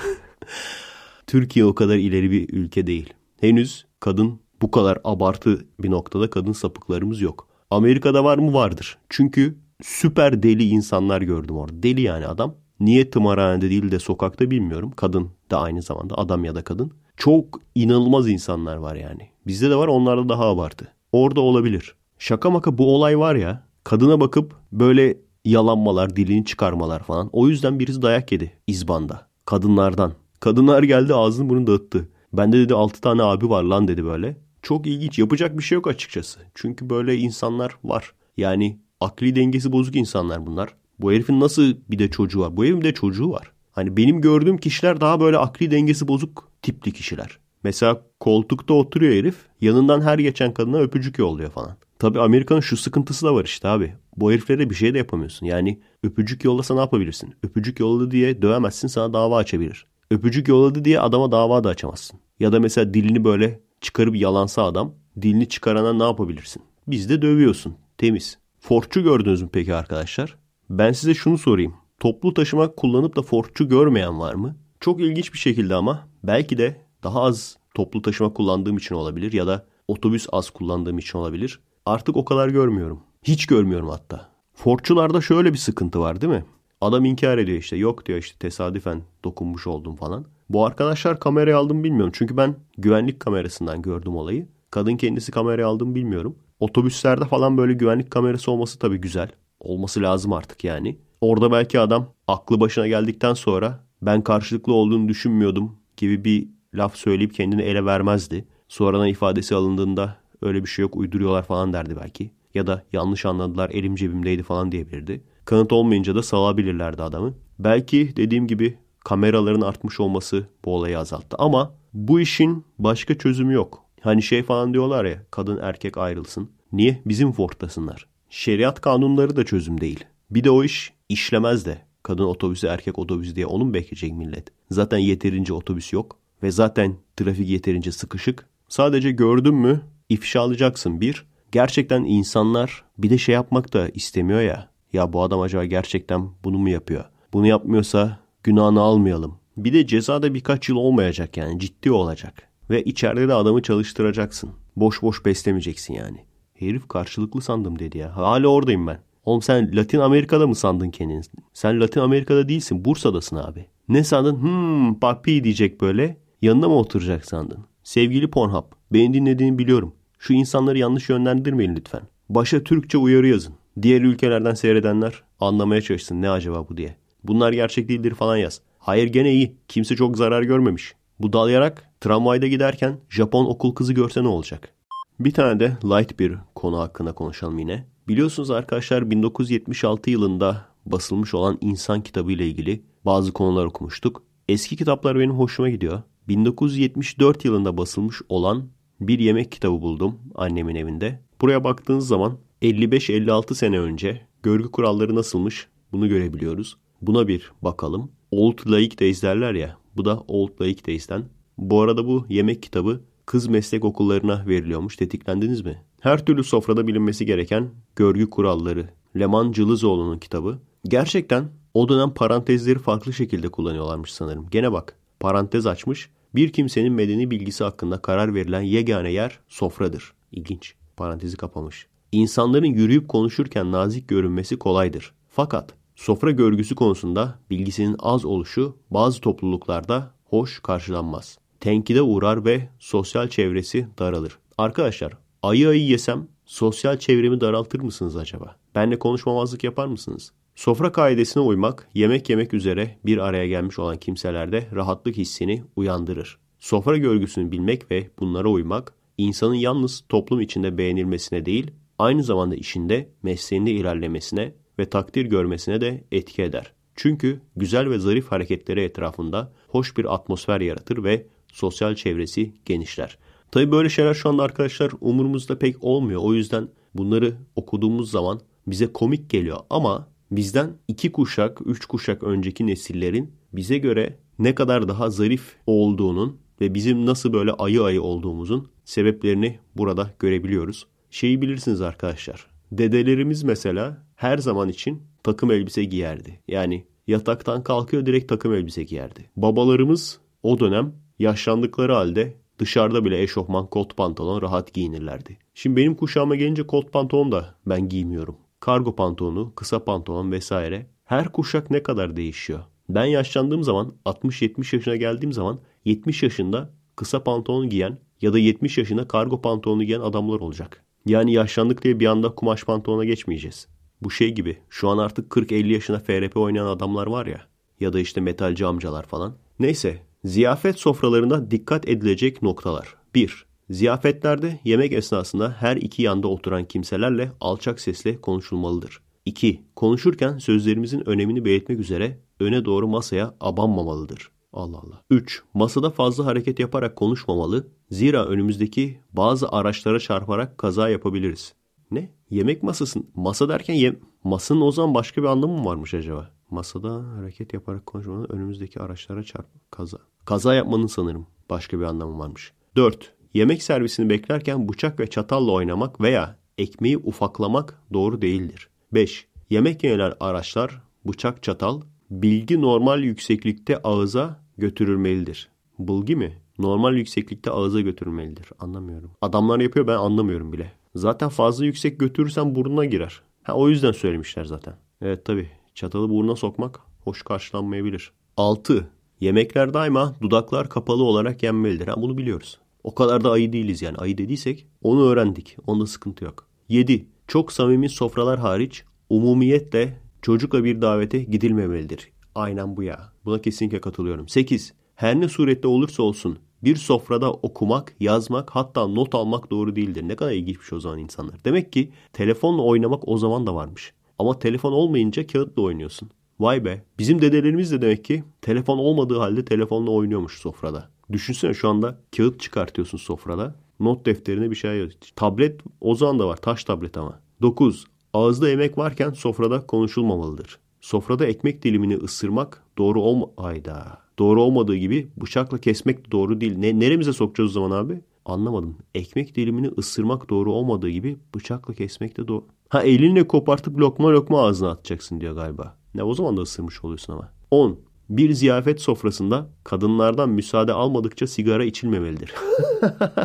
Türkiye o kadar ileri bir ülke değil. Henüz kadın bu kadar abartı bir noktada kadın sapıklarımız yok. Amerika'da var mı vardır. Çünkü süper deli insanlar gördüm orada. Deli yani adam. Niye tımarhanede değil de sokakta bilmiyorum. Kadın da aynı zamanda adam ya da kadın. Çok inanılmaz insanlar var yani. Bizde de var onlarda daha abartı. Orada olabilir şaka maka bu olay var ya kadına bakıp böyle yalanmalar, dilini çıkarmalar falan. O yüzden birisi dayak yedi izbanda. Kadınlardan. Kadınlar geldi ağzını bunu dağıttı. Bende dedi 6 tane abi var lan dedi böyle. Çok ilginç. Yapacak bir şey yok açıkçası. Çünkü böyle insanlar var. Yani akli dengesi bozuk insanlar bunlar. Bu herifin nasıl bir de çocuğu var? Bu herifin de çocuğu var. Hani benim gördüğüm kişiler daha böyle akli dengesi bozuk tipli kişiler. Mesela koltukta oturuyor herif. Yanından her geçen kadına öpücük yolluyor falan. Tabii Amerika'nın şu sıkıntısı da var işte abi. Bu heriflere bir şey de yapamıyorsun. Yani öpücük yollasa ne yapabilirsin? Öpücük yolladı diye dövemezsin sana dava açabilir. Öpücük yolladı diye adama dava da açamazsın. Ya da mesela dilini böyle çıkarıp yalansa adam dilini çıkarana ne yapabilirsin? Biz de dövüyorsun. Temiz. Forçu gördünüz mü peki arkadaşlar? Ben size şunu sorayım. Toplu taşıma kullanıp da forçu görmeyen var mı? Çok ilginç bir şekilde ama belki de daha az toplu taşıma kullandığım için olabilir ya da otobüs az kullandığım için olabilir artık o kadar görmüyorum. Hiç görmüyorum hatta. Forçularda şöyle bir sıkıntı var değil mi? Adam inkar ediyor işte. Yok diyor işte tesadüfen dokunmuş oldum falan. Bu arkadaşlar kamerayı aldım bilmiyorum. Çünkü ben güvenlik kamerasından gördüm olayı. Kadın kendisi kamerayı aldım bilmiyorum. Otobüslerde falan böyle güvenlik kamerası olması tabii güzel. Olması lazım artık yani. Orada belki adam aklı başına geldikten sonra ben karşılıklı olduğunu düşünmüyordum gibi bir laf söyleyip kendini ele vermezdi. Sonradan ifadesi alındığında öyle bir şey yok uyduruyorlar falan derdi belki. Ya da yanlış anladılar elim cebimdeydi falan diyebilirdi. Kanıt olmayınca da salabilirlerdi adamı. Belki dediğim gibi kameraların artmış olması bu olayı azalttı. Ama bu işin başka çözümü yok. Hani şey falan diyorlar ya kadın erkek ayrılsın. Niye? Bizim Ford'tasınlar. Şeriat kanunları da çözüm değil. Bir de o iş işlemez de. Kadın otobüsü erkek otobüsü diye onun bekleyecek millet? Zaten yeterince otobüs yok ve zaten trafik yeterince sıkışık. Sadece gördün mü ifşa alacaksın bir. Gerçekten insanlar bir de şey yapmak da istemiyor ya. Ya bu adam acaba gerçekten bunu mu yapıyor? Bunu yapmıyorsa günahını almayalım. Bir de cezada birkaç yıl olmayacak yani ciddi olacak. Ve içeride de adamı çalıştıracaksın. Boş boş beslemeyeceksin yani. Herif karşılıklı sandım dedi ya. Hala oradayım ben. Oğlum sen Latin Amerika'da mı sandın kendini? Sen Latin Amerika'da değilsin. Bursa'dasın abi. Ne sandın? Hmm papi diyecek böyle. Yanına mı oturacak sandın? Sevgili Pornhub. Beni dinlediğini biliyorum. Şu insanları yanlış yönlendirmeyin lütfen. Başa Türkçe uyarı yazın. Diğer ülkelerden seyredenler anlamaya çalışsın ne acaba bu diye. Bunlar gerçek değildir falan yaz. Hayır gene iyi. Kimse çok zarar görmemiş. Bu dalayarak tramvayda giderken Japon okul kızı görse ne olacak? Bir tane de light bir konu hakkında konuşalım yine. Biliyorsunuz arkadaşlar 1976 yılında basılmış olan insan kitabı ile ilgili bazı konular okumuştuk. Eski kitaplar benim hoşuma gidiyor. 1974 yılında basılmış olan bir yemek kitabı buldum annemin evinde. Buraya baktığınız zaman 55-56 sene önce görgü kuralları nasılmış bunu görebiliyoruz. Buna bir bakalım. Old Laik Days derler ya. Bu da Old Laik Days'ten. Bu arada bu yemek kitabı kız meslek okullarına veriliyormuş. Tetiklendiniz mi? Her türlü sofrada bilinmesi gereken görgü kuralları. Leman Cılızoğlu'nun kitabı. Gerçekten o dönem parantezleri farklı şekilde kullanıyorlarmış sanırım. Gene bak parantez açmış bir kimsenin medeni bilgisi hakkında karar verilen yegane yer sofradır. İlginç. Parantezi kapamış. İnsanların yürüyüp konuşurken nazik görünmesi kolaydır. Fakat sofra görgüsü konusunda bilgisinin az oluşu bazı topluluklarda hoş karşılanmaz. Tenkide uğrar ve sosyal çevresi daralır. Arkadaşlar ayı ayı yesem sosyal çevremi daraltır mısınız acaba? Benle konuşmamazlık yapar mısınız? Sofra kaidesine uymak yemek yemek üzere bir araya gelmiş olan kimselerde rahatlık hissini uyandırır. Sofra görgüsünü bilmek ve bunlara uymak insanın yalnız toplum içinde beğenilmesine değil aynı zamanda işinde mesleğinde ilerlemesine ve takdir görmesine de etki eder. Çünkü güzel ve zarif hareketleri etrafında hoş bir atmosfer yaratır ve sosyal çevresi genişler. Tabi böyle şeyler şu anda arkadaşlar umurumuzda pek olmuyor. O yüzden bunları okuduğumuz zaman bize komik geliyor ama bizden iki kuşak, üç kuşak önceki nesillerin bize göre ne kadar daha zarif olduğunun ve bizim nasıl böyle ayı ayı olduğumuzun sebeplerini burada görebiliyoruz. Şeyi bilirsiniz arkadaşlar. Dedelerimiz mesela her zaman için takım elbise giyerdi. Yani yataktan kalkıyor direkt takım elbise giyerdi. Babalarımız o dönem yaşlandıkları halde dışarıda bile eşofman, kot pantolon rahat giyinirlerdi. Şimdi benim kuşağıma gelince kot pantolon da ben giymiyorum. Kargo pantolonu, kısa pantolon vesaire. Her kuşak ne kadar değişiyor. Ben yaşlandığım zaman 60-70 yaşına geldiğim zaman 70 yaşında kısa pantolon giyen ya da 70 yaşında kargo pantolonu giyen adamlar olacak. Yani yaşlandık diye bir anda kumaş pantolona geçmeyeceğiz. Bu şey gibi şu an artık 40-50 yaşına FRP oynayan adamlar var ya ya da işte metalci amcalar falan. Neyse ziyafet sofralarında dikkat edilecek noktalar. 1. Ziyafetlerde yemek esnasında her iki yanda oturan kimselerle alçak sesle konuşulmalıdır. 2. Konuşurken sözlerimizin önemini belirtmek üzere öne doğru masaya abanmamalıdır. Allah Allah. 3. Masada fazla hareket yaparak konuşmamalı. Zira önümüzdeki bazı araçlara çarparak kaza yapabiliriz. Ne? Yemek masası. Masa derken ye masanın o zaman başka bir anlamı mı varmış acaba? Masada hareket yaparak konuşmanın önümüzdeki araçlara çarp kaza. Kaza yapmanın sanırım başka bir anlamı varmış. 4. Yemek servisini beklerken bıçak ve çatalla oynamak veya ekmeği ufaklamak doğru değildir. 5. Yemek yenilen araçlar bıçak çatal bilgi normal yükseklikte ağıza götürülmelidir. Bulgi mi? Normal yükseklikte ağıza götürülmelidir. Anlamıyorum. Adamlar yapıyor ben anlamıyorum bile. Zaten fazla yüksek götürürsen burnuna girer. Ha o yüzden söylemişler zaten. Evet tabi. Çatalı burnuna sokmak hoş karşılanmayabilir. 6. Yemekler daima dudaklar kapalı olarak yenmelidir. Ha bunu biliyoruz. O kadar da ayı değiliz yani. Ayı dediysek onu öğrendik. Onda sıkıntı yok. 7. Çok samimi sofralar hariç umumiyetle çocukla bir davete gidilmemelidir. Aynen bu ya. Buna kesinlikle katılıyorum. 8. Her ne surette olursa olsun bir sofrada okumak, yazmak hatta not almak doğru değildir. Ne kadar ilginçmiş o zaman insanlar. Demek ki telefonla oynamak o zaman da varmış. Ama telefon olmayınca kağıtla oynuyorsun. Vay be. Bizim dedelerimiz de demek ki telefon olmadığı halde telefonla oynuyormuş sofrada. Düşünsene şu anda kağıt çıkartıyorsun sofrada. Not defterine bir şey yaz. Tablet o zaman da var. Taş tablet ama. 9. Ağızda yemek varken sofrada konuşulmamalıdır. Sofrada ekmek dilimini ısırmak doğru olma... Ayda. Doğru olmadığı gibi bıçakla kesmek de doğru değil. Ne, neremize sokacağız o zaman abi? Anlamadım. Ekmek dilimini ısırmak doğru olmadığı gibi bıçakla kesmek de doğru. Ha elinle kopartıp lokma lokma ağzına atacaksın diyor galiba. Ne o zaman da ısırmış oluyorsun ama. 10. Bir ziyafet sofrasında kadınlardan müsaade almadıkça sigara içilmemelidir.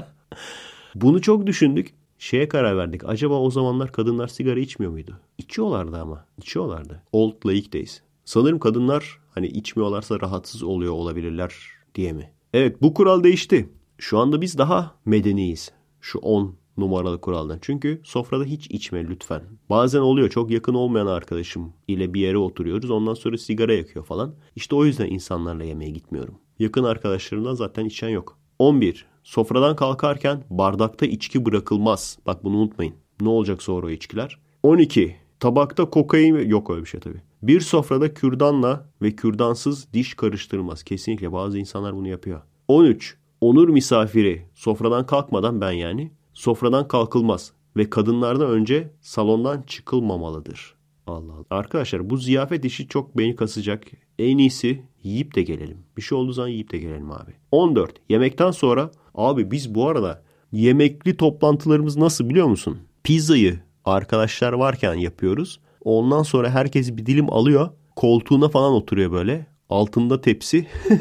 Bunu çok düşündük. Şeye karar verdik. Acaba o zamanlar kadınlar sigara içmiyor muydu? İçiyorlardı ama. İçiyorlardı. Old Laik'teyiz. Sanırım kadınlar hani içmiyorlarsa rahatsız oluyor olabilirler diye mi? Evet bu kural değişti. Şu anda biz daha medeniyiz. Şu 10 numaralı kuraldan. Çünkü sofrada hiç içme lütfen. Bazen oluyor çok yakın olmayan arkadaşım ile bir yere oturuyoruz. Ondan sonra sigara yakıyor falan. İşte o yüzden insanlarla yemeğe gitmiyorum. Yakın arkadaşlarımdan zaten içen yok. 11. Sofradan kalkarken bardakta içki bırakılmaz. Bak bunu unutmayın. Ne olacak sonra o içkiler? 12. Tabakta kokain yok öyle bir şey tabii. Bir sofrada kürdanla ve kürdansız diş karıştırılmaz. Kesinlikle bazı insanlar bunu yapıyor. 13. Onur misafiri sofradan kalkmadan ben yani sofradan kalkılmaz ve kadınlardan önce salondan çıkılmamalıdır. Allah Allah. Arkadaşlar bu ziyafet işi çok beni kasacak. En iyisi yiyip de gelelim. Bir şey olduğu zaman yiyip de gelelim abi. 14. Yemekten sonra abi biz bu arada yemekli toplantılarımız nasıl biliyor musun? Pizzayı arkadaşlar varken yapıyoruz. Ondan sonra herkes bir dilim alıyor. Koltuğuna falan oturuyor böyle. Altında tepsi.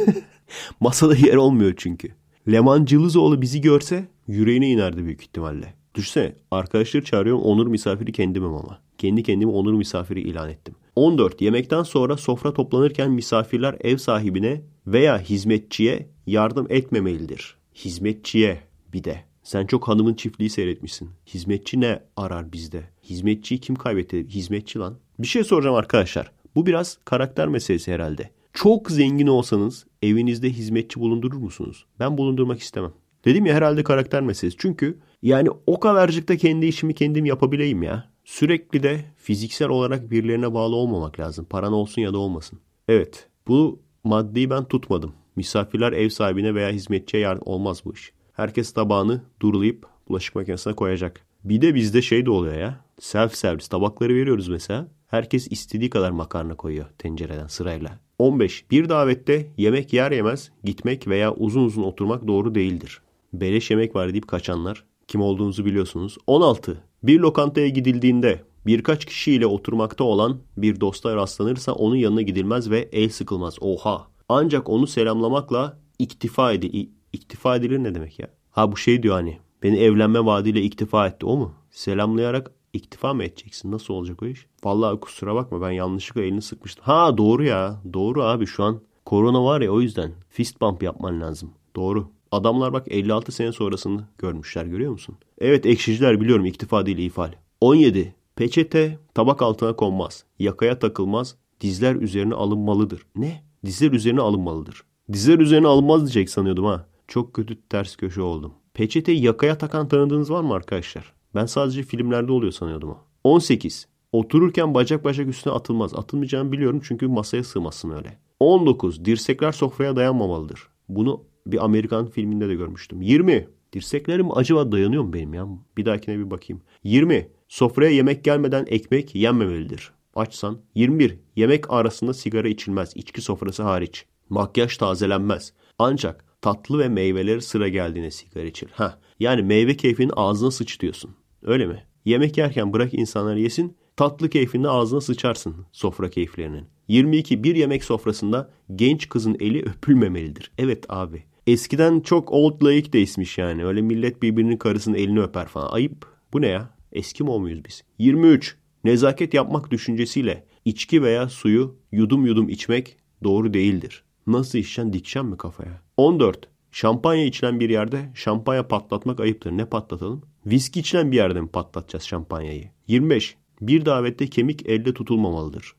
Masada yer olmuyor çünkü. Leman Cılızoğlu bizi görse yüreğine inerdi büyük ihtimalle. Düşse arkadaşları çağırıyorum onur misafiri kendimim ama. Kendi kendimi onur misafiri ilan ettim. 14. Yemekten sonra sofra toplanırken misafirler ev sahibine veya hizmetçiye yardım etmemelidir. Hizmetçiye bir de. Sen çok hanımın çiftliği seyretmişsin. Hizmetçi ne arar bizde? Hizmetçiyi kim kaybetti? Hizmetçi lan. Bir şey soracağım arkadaşlar. Bu biraz karakter meselesi herhalde. Çok zengin olsanız evinizde hizmetçi bulundurur musunuz? Ben bulundurmak istemem. Dedim ya herhalde karakter meselesi. Çünkü yani o kadarcık da kendi işimi kendim yapabileyim ya. Sürekli de fiziksel olarak birilerine bağlı olmamak lazım. Paran olsun ya da olmasın. Evet bu maddeyi ben tutmadım. Misafirler ev sahibine veya hizmetçiye yardım olmaz bu iş. Herkes tabağını durulayıp bulaşık makinesine koyacak. Bir de bizde şey de oluyor ya. Self servis tabakları veriyoruz mesela. Herkes istediği kadar makarna koyuyor tencereden sırayla. 15. Bir davette yemek yer yemez gitmek veya uzun uzun oturmak doğru değildir. Beleş yemek var deyip kaçanlar. Kim olduğunuzu biliyorsunuz. 16. Bir lokantaya gidildiğinde birkaç kişiyle oturmakta olan bir dosta rastlanırsa onun yanına gidilmez ve el sıkılmaz. Oha. Ancak onu selamlamakla iktifa edil iktifa edilir ne demek ya? Ha bu şey diyor hani. Beni evlenme vaadiyle iktifa etti o mu? Selamlayarak iktifa mı edeceksin? Nasıl olacak o iş? Vallahi kusura bakma ben yanlışlıkla elini sıkmıştım. Ha doğru ya. Doğru abi şu an korona var ya o yüzden fist bump yapman lazım. Doğru. Adamlar bak 56 sene sonrasını görmüşler görüyor musun? Evet ekşiciler biliyorum iktifa değil ifal. 17. Peçete tabak altına konmaz. Yakaya takılmaz. Dizler üzerine alınmalıdır. Ne? Dizler üzerine alınmalıdır. Dizler üzerine alınmaz diyecek sanıyordum ha. Çok kötü ters köşe oldum. Peçete yakaya takan tanıdığınız var mı arkadaşlar? Ben sadece filmlerde oluyor sanıyordum o. 18. Otururken bacak bacak üstüne atılmaz. Atılmayacağını biliyorum çünkü masaya sığmasın öyle. 19. Dirsekler sofraya dayanmamalıdır. Bunu bir Amerikan filminde de görmüştüm. 20. Dirseklerim acaba dayanıyor mu benim ya? Bir dahakine bir bakayım. 20. Sofraya yemek gelmeden ekmek yenmemelidir. Açsan. 21. Yemek arasında sigara içilmez. İçki sofrası hariç. Makyaj tazelenmez. Ancak tatlı ve meyveleri sıra geldiğine sigara içir. Ha Yani meyve keyfini ağzına sıçtıyorsun. Öyle mi? Yemek yerken bırak insanlar yesin. Tatlı keyfini ağzına sıçarsın sofra keyiflerinin. 22. Bir yemek sofrasında genç kızın eli öpülmemelidir. Evet abi. Eskiden çok old layık de ismiş yani. Öyle millet birbirinin karısının elini öper falan. Ayıp. Bu ne ya? Eski mi muyuz biz? 23. Nezaket yapmak düşüncesiyle içki veya suyu yudum yudum içmek doğru değildir. Nasıl içeceksin dikeceksin mi kafaya? 14. Şampanya içilen bir yerde şampanya patlatmak ayıptır. Ne patlatalım? Viski içilen bir yerde mi patlatacağız şampanyayı? 25. Bir davette kemik elle tutulmamalıdır.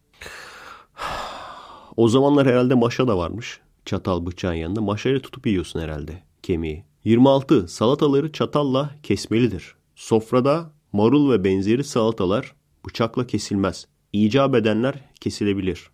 O zamanlar herhalde maşa da varmış. Çatal bıçağın yanında maşayla tutup yiyorsun herhalde kemiği. 26. Salataları çatalla kesmelidir. Sofrada marul ve benzeri salatalar bıçakla kesilmez. İcap edenler kesilebilir.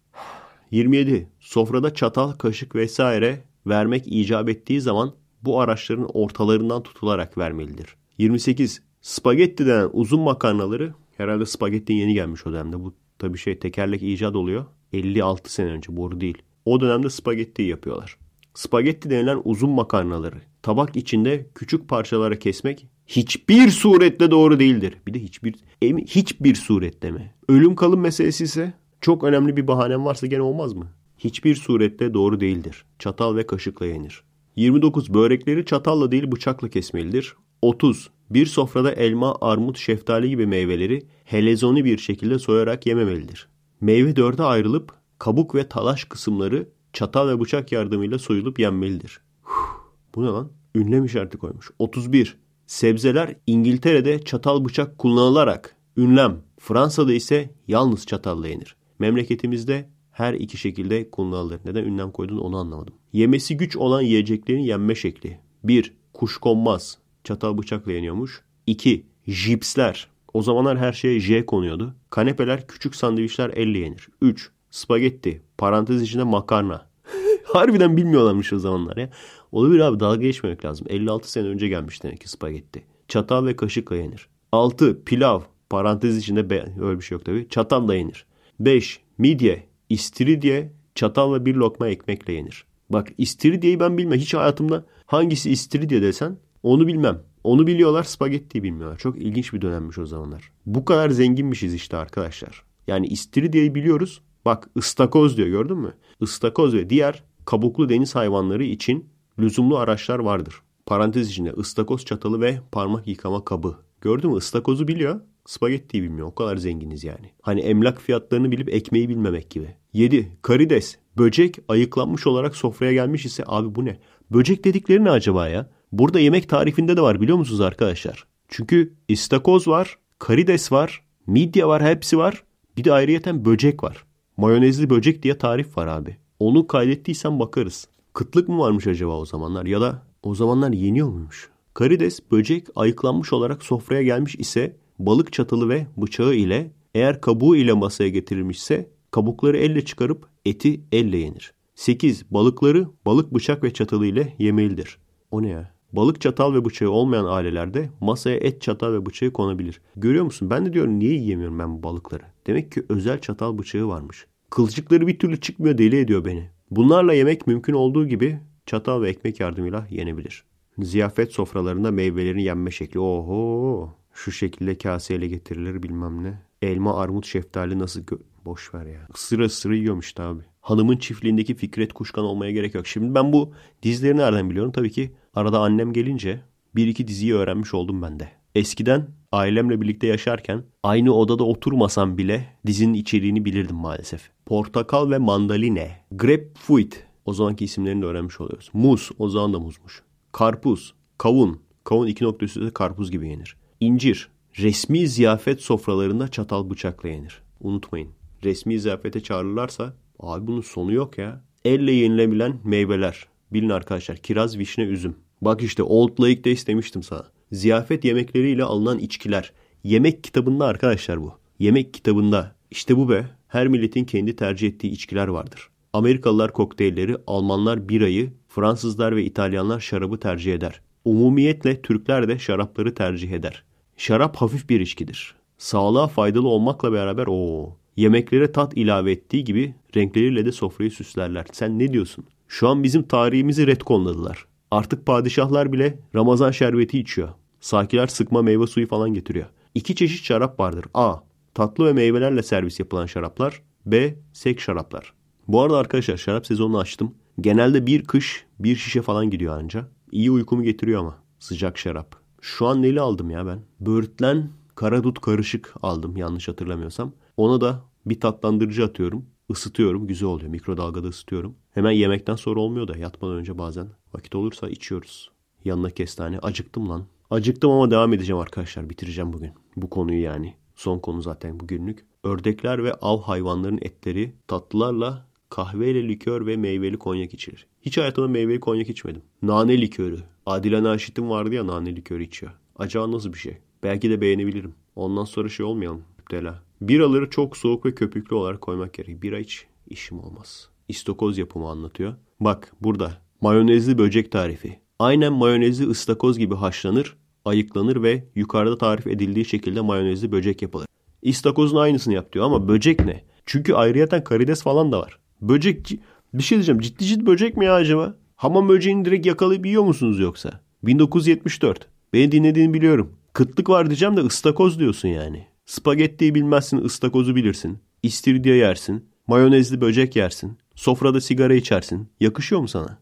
27. Sofrada çatal, kaşık vesaire vermek icap ettiği zaman bu araçların ortalarından tutularak vermelidir. 28. Spagetti denen uzun makarnaları herhalde spagetti yeni gelmiş o dönemde. Bu tabii şey tekerlek icat oluyor. 56 sene önce boru değil. O dönemde spagetti yapıyorlar. Spagetti denilen uzun makarnaları tabak içinde küçük parçalara kesmek hiçbir surette doğru değildir. Bir de hiçbir hiçbir surette mi? Ölüm kalım meselesi ise çok önemli bir bahanem varsa gene olmaz mı? Hiçbir surette doğru değildir. Çatal ve kaşıkla yenir. 29 börekleri çatalla değil bıçakla kesmelidir. 30 bir sofrada elma, armut, şeftali gibi meyveleri helezoni bir şekilde soyarak yememelidir. Meyve dörde ayrılıp kabuk ve talaş kısımları çatal ve bıçak yardımıyla soyulup yenmelidir. bu ne lan? Ünlem işareti koymuş. 31. Sebzeler İngiltere'de çatal bıçak kullanılarak ünlem. Fransa'da ise yalnız çatalla yenir. Memleketimizde her iki şekilde kullanılır. Neden ünlem koyduğunu onu anlamadım. Yemesi güç olan yiyeceklerin yenme şekli. 1. Kuşkonmaz. Çatal bıçakla yeniyormuş. 2. Jipsler. O zamanlar her şeye J konuyordu. Kanepeler, küçük sandviçler elle yenir. 3 spagetti parantez içinde makarna. Harbiden bilmiyorlarmış o zamanlar ya. Olabilir abi dalga geçmemek lazım. 56 sene önce gelmiş demek ki spagetti. Çatal ve kaşıkla yenir. 6. Pilav parantez içinde be, öyle bir şey yok tabii. Çatalla yenir. 5. Midye istiridye çatal ve bir lokma ekmekle yenir. Bak istiridyeyi ben bilmem. Hiç hayatımda hangisi istiridye desen onu bilmem. Onu biliyorlar spagettiyi bilmiyorlar. Çok ilginç bir dönemmiş o zamanlar. Bu kadar zenginmişiz işte arkadaşlar. Yani istiridyeyi biliyoruz. Bak ıstakoz diyor gördün mü? Istakoz ve diğer kabuklu deniz hayvanları için lüzumlu araçlar vardır. Parantez içinde ıstakoz çatalı ve parmak yıkama kabı. Gördün mü? Istakozu biliyor. Spagettiyi bilmiyor. O kadar zenginiz yani. Hani emlak fiyatlarını bilip ekmeği bilmemek gibi. 7. Karides. Böcek ayıklanmış olarak sofraya gelmiş ise abi bu ne? Böcek dedikleri ne acaba ya? Burada yemek tarifinde de var biliyor musunuz arkadaşlar? Çünkü istakoz var, karides var, midye var hepsi var. Bir de ayrıyeten böcek var. Mayonezli böcek diye tarif var abi. Onu kaydettiysen bakarız. Kıtlık mı varmış acaba o zamanlar ya da o zamanlar yeniyor muymuş? Karides böcek ayıklanmış olarak sofraya gelmiş ise balık çatalı ve bıçağı ile eğer kabuğu ile masaya getirilmişse kabukları elle çıkarıp eti elle yenir. 8. Balıkları balık bıçak ve çatalı ile yemelidir. O ne ya? Balık çatal ve bıçağı olmayan ailelerde masaya et çatal ve bıçağı konabilir. Görüyor musun? Ben de diyorum niye yiyemiyorum ben balıkları? Demek ki özel çatal bıçağı varmış. Kılçıkları bir türlü çıkmıyor deli ediyor beni. Bunlarla yemek mümkün olduğu gibi çatal ve ekmek yardımıyla yenebilir. Ziyafet sofralarında meyvelerin yenme şekli. Oho! Şu şekilde kaseyle getirilir bilmem ne. Elma, armut, şeftali nasıl gö- Boş ver ya. Sıra sıra yiyormuş işte abi. Hanımın çiftliğindeki Fikret Kuşkan olmaya gerek yok. Şimdi ben bu dizileri nereden biliyorum? Tabii ki arada annem gelince bir iki diziyi öğrenmiş oldum ben de. Eskiden ailemle birlikte yaşarken aynı odada oturmasam bile dizinin içeriğini bilirdim maalesef. Portakal ve mandaline, grapefruit o zamanki isimlerini de öğrenmiş oluyoruz. Muz o zaman da muzmuş. Karpuz, kavun, kavun iki noktası karpuz gibi yenir. İncir, resmi ziyafet sofralarında çatal bıçakla yenir. Unutmayın resmi ziyafete çağırırlarsa abi bunun sonu yok ya. Elle yenilebilen meyveler. Bilin arkadaşlar kiraz, vişne, üzüm. Bak işte Old Lake'de istemiştim sana ziyafet yemekleriyle alınan içkiler. Yemek kitabında arkadaşlar bu. Yemek kitabında. İşte bu be. Her milletin kendi tercih ettiği içkiler vardır. Amerikalılar kokteylleri, Almanlar birayı, Fransızlar ve İtalyanlar şarabı tercih eder. Umumiyetle Türkler de şarapları tercih eder. Şarap hafif bir içkidir. Sağlığa faydalı olmakla beraber o yemeklere tat ilave ettiği gibi renkleriyle de sofrayı süslerler. Sen ne diyorsun? Şu an bizim tarihimizi retkonladılar. Artık padişahlar bile Ramazan şerbeti içiyor. Sakiler sıkma meyve suyu falan getiriyor. İki çeşit şarap vardır. A. Tatlı ve meyvelerle servis yapılan şaraplar. B. Sek şaraplar. Bu arada arkadaşlar şarap sezonunu açtım. Genelde bir kış bir şişe falan gidiyor anca. İyi uykumu getiriyor ama. Sıcak şarap. Şu an neli aldım ya ben? Böğürtlen karadut karışık aldım yanlış hatırlamıyorsam. Ona da bir tatlandırıcı atıyorum ısıtıyorum. Güzel oluyor. Mikrodalgada ısıtıyorum. Hemen yemekten sonra olmuyor da yatmadan önce bazen vakit olursa içiyoruz. Yanına kestane. Acıktım lan. Acıktım ama devam edeceğim arkadaşlar. Bitireceğim bugün. Bu konuyu yani. Son konu zaten bugünlük. Ördekler ve av hayvanların etleri tatlılarla kahveyle likör ve meyveli konyak içilir. Hiç hayatımda meyveli konyak içmedim. Nane likörü. Adile Naşit'in vardı ya nane likörü içiyor. Acaba nasıl bir şey? Belki de beğenebilirim. Ondan sonra şey olmayalım. Müptela. Biraları çok soğuk ve köpüklü olarak koymak gerek. Bira hiç işim olmaz. İstokoz yapımı anlatıyor. Bak burada mayonezli böcek tarifi. Aynen mayonezli ıstakoz gibi haşlanır, ayıklanır ve yukarıda tarif edildiği şekilde mayonezli böcek yapılır. İstakozun aynısını yap diyor ama böcek ne? Çünkü ayrıyeten karides falan da var. Böcek bir şey diyeceğim ciddi ciddi böcek mi ya acaba? Hamam böceğini direkt yakalayıp yiyor musunuz yoksa? 1974. Beni dinlediğini biliyorum. Kıtlık var diyeceğim de ıstakoz diyorsun yani. Spagettiyi bilmezsin, ıstakozu bilirsin. İstiridye yersin, mayonezli böcek yersin, sofrada sigara içersin. Yakışıyor mu sana?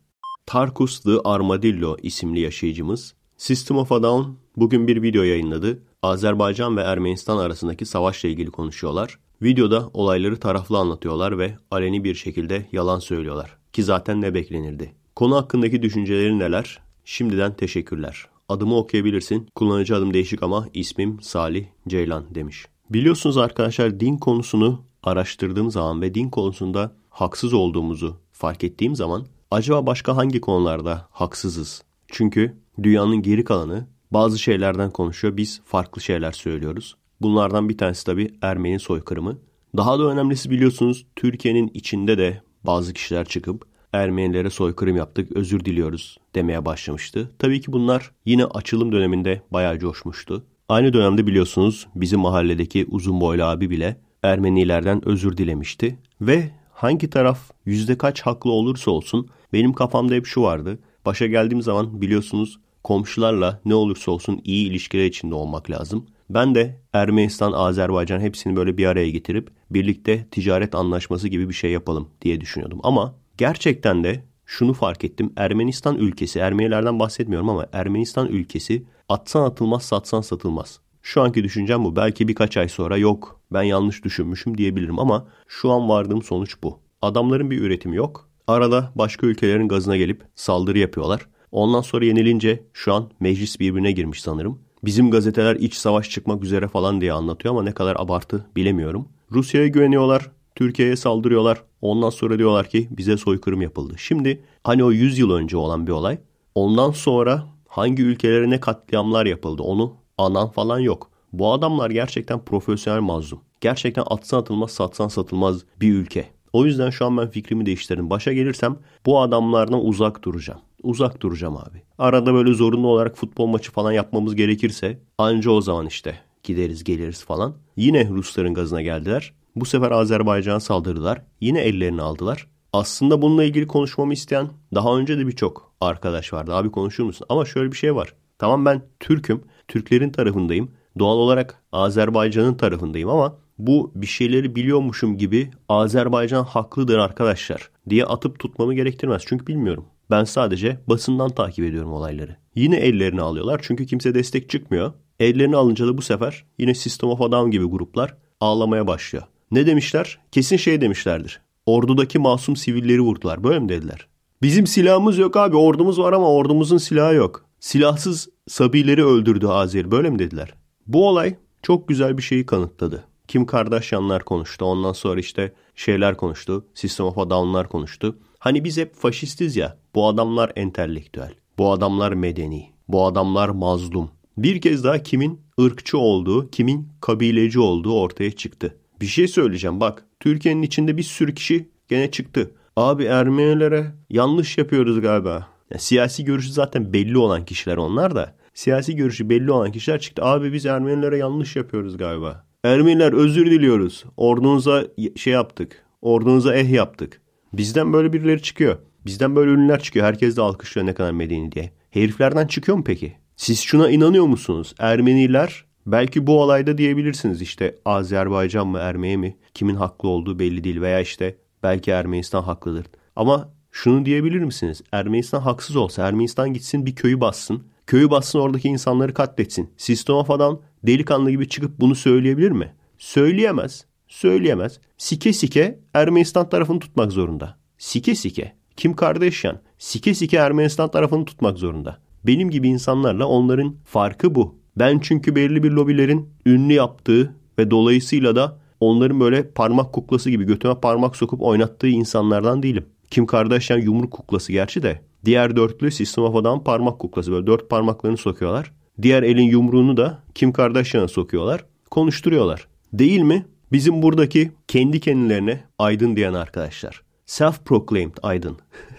Tarkus The Armadillo isimli yaşayıcımız System of a Down bugün bir video yayınladı. Azerbaycan ve Ermenistan arasındaki savaşla ilgili konuşuyorlar. Videoda olayları taraflı anlatıyorlar ve aleni bir şekilde yalan söylüyorlar. Ki zaten ne beklenirdi? Konu hakkındaki düşünceleri neler? Şimdiden teşekkürler. Adımı okuyabilirsin. Kullanıcı adım değişik ama ismim Salih Ceylan demiş. Biliyorsunuz arkadaşlar din konusunu araştırdığım zaman ve din konusunda haksız olduğumuzu fark ettiğim zaman acaba başka hangi konularda haksızız? Çünkü dünyanın geri kalanı bazı şeylerden konuşuyor. Biz farklı şeyler söylüyoruz. Bunlardan bir tanesi tabii Ermeni soykırımı. Daha da önemlisi biliyorsunuz Türkiye'nin içinde de bazı kişiler çıkıp Ermenilere soykırım yaptık, özür diliyoruz demeye başlamıştı. Tabii ki bunlar yine açılım döneminde bayağı coşmuştu. Aynı dönemde biliyorsunuz bizim mahalledeki uzun boylu abi bile Ermenilerden özür dilemişti. Ve hangi taraf yüzde kaç haklı olursa olsun benim kafamda hep şu vardı. Başa geldiğim zaman biliyorsunuz komşularla ne olursa olsun iyi ilişkiler içinde olmak lazım. Ben de Ermenistan, Azerbaycan hepsini böyle bir araya getirip birlikte ticaret anlaşması gibi bir şey yapalım diye düşünüyordum. Ama Gerçekten de şunu fark ettim. Ermenistan ülkesi, Ermenilerden bahsetmiyorum ama Ermenistan ülkesi atsan atılmaz, satsan satılmaz. Şu anki düşüncem bu. Belki birkaç ay sonra yok ben yanlış düşünmüşüm diyebilirim ama şu an vardığım sonuç bu. Adamların bir üretimi yok. Arada başka ülkelerin gazına gelip saldırı yapıyorlar. Ondan sonra yenilince şu an meclis birbirine girmiş sanırım. Bizim gazeteler iç savaş çıkmak üzere falan diye anlatıyor ama ne kadar abartı bilemiyorum. Rusya'ya güveniyorlar. Türkiye'ye saldırıyorlar. Ondan sonra diyorlar ki bize soykırım yapıldı. Şimdi hani o 100 yıl önce olan bir olay. Ondan sonra hangi ülkelere ne katliamlar yapıldı onu anan falan yok. Bu adamlar gerçekten profesyonel mazlum. Gerçekten atsan atılmaz satsan satılmaz bir ülke. O yüzden şu an ben fikrimi değiştirdim. Başa gelirsem bu adamlardan uzak duracağım. Uzak duracağım abi. Arada böyle zorunlu olarak futbol maçı falan yapmamız gerekirse anca o zaman işte gideriz geliriz falan. Yine Rusların gazına geldiler. Bu sefer Azerbaycan'a saldırdılar. Yine ellerini aldılar. Aslında bununla ilgili konuşmamı isteyen daha önce de birçok arkadaş vardı. Abi konuşur musun? Ama şöyle bir şey var. Tamam ben Türk'üm. Türklerin tarafındayım. Doğal olarak Azerbaycan'ın tarafındayım ama bu bir şeyleri biliyormuşum gibi Azerbaycan haklıdır arkadaşlar diye atıp tutmamı gerektirmez. Çünkü bilmiyorum. Ben sadece basından takip ediyorum olayları. Yine ellerini alıyorlar çünkü kimse destek çıkmıyor. Ellerini alınca da bu sefer yine System of Adam gibi gruplar ağlamaya başlıyor. Ne demişler? Kesin şey demişlerdir. Ordudaki masum sivilleri vurdular. Böyle mi dediler? Bizim silahımız yok abi. Ordumuz var ama ordumuzun silahı yok. Silahsız sabileri öldürdü Azeri. Böyle mi dediler? Bu olay çok güzel bir şeyi kanıtladı. Kim Kardashianlar konuştu. Ondan sonra işte şeyler konuştu. System of a konuştu. Hani biz hep faşistiz ya. Bu adamlar entelektüel. Bu adamlar medeni. Bu adamlar mazlum. Bir kez daha kimin ırkçı olduğu, kimin kabileci olduğu ortaya çıktı. Bir şey söyleyeceğim bak. Türkiye'nin içinde bir sürü kişi gene çıktı. Abi Ermenilere yanlış yapıyoruz galiba. Yani siyasi görüşü zaten belli olan kişiler onlar da. Siyasi görüşü belli olan kişiler çıktı. Abi biz Ermenilere yanlış yapıyoruz galiba. Ermeniler özür diliyoruz. Ordunuza şey yaptık. Ordunuza eh yaptık. Bizden böyle birileri çıkıyor. Bizden böyle ünlüler çıkıyor. Herkes de alkışlıyor ne kadar medeni diye. Heriflerden çıkıyor mu peki? Siz şuna inanıyor musunuz? Ermeniler Belki bu olayda diyebilirsiniz işte Azerbaycan mı Ermeni mi kimin haklı olduğu belli değil veya işte belki Ermenistan haklıdır. Ama şunu diyebilir misiniz? Ermenistan haksız olsa Ermenistan gitsin bir köyü bassın. Köyü bassın oradaki insanları katletsin. Sistomafa'dan delikanlı gibi çıkıp bunu söyleyebilir mi? Söyleyemez. Söyleyemez. Sike sike Ermenistan tarafını tutmak zorunda. Sike sike. Kim Kardashian? Sike sike Ermenistan tarafını tutmak zorunda. Benim gibi insanlarla onların farkı bu. Ben çünkü belli bir lobilerin ünlü yaptığı ve dolayısıyla da onların böyle parmak kuklası gibi götüme parmak sokup oynattığı insanlardan değilim. Kim Kardashian yumruk kuklası gerçi de. Diğer dörtlü System of Adam parmak kuklası. Böyle dört parmaklarını sokuyorlar. Diğer elin yumruğunu da Kim Kardashian'a sokuyorlar. Konuşturuyorlar. Değil mi? Bizim buradaki kendi kendilerine aydın diyen arkadaşlar. Self-proclaimed aydın.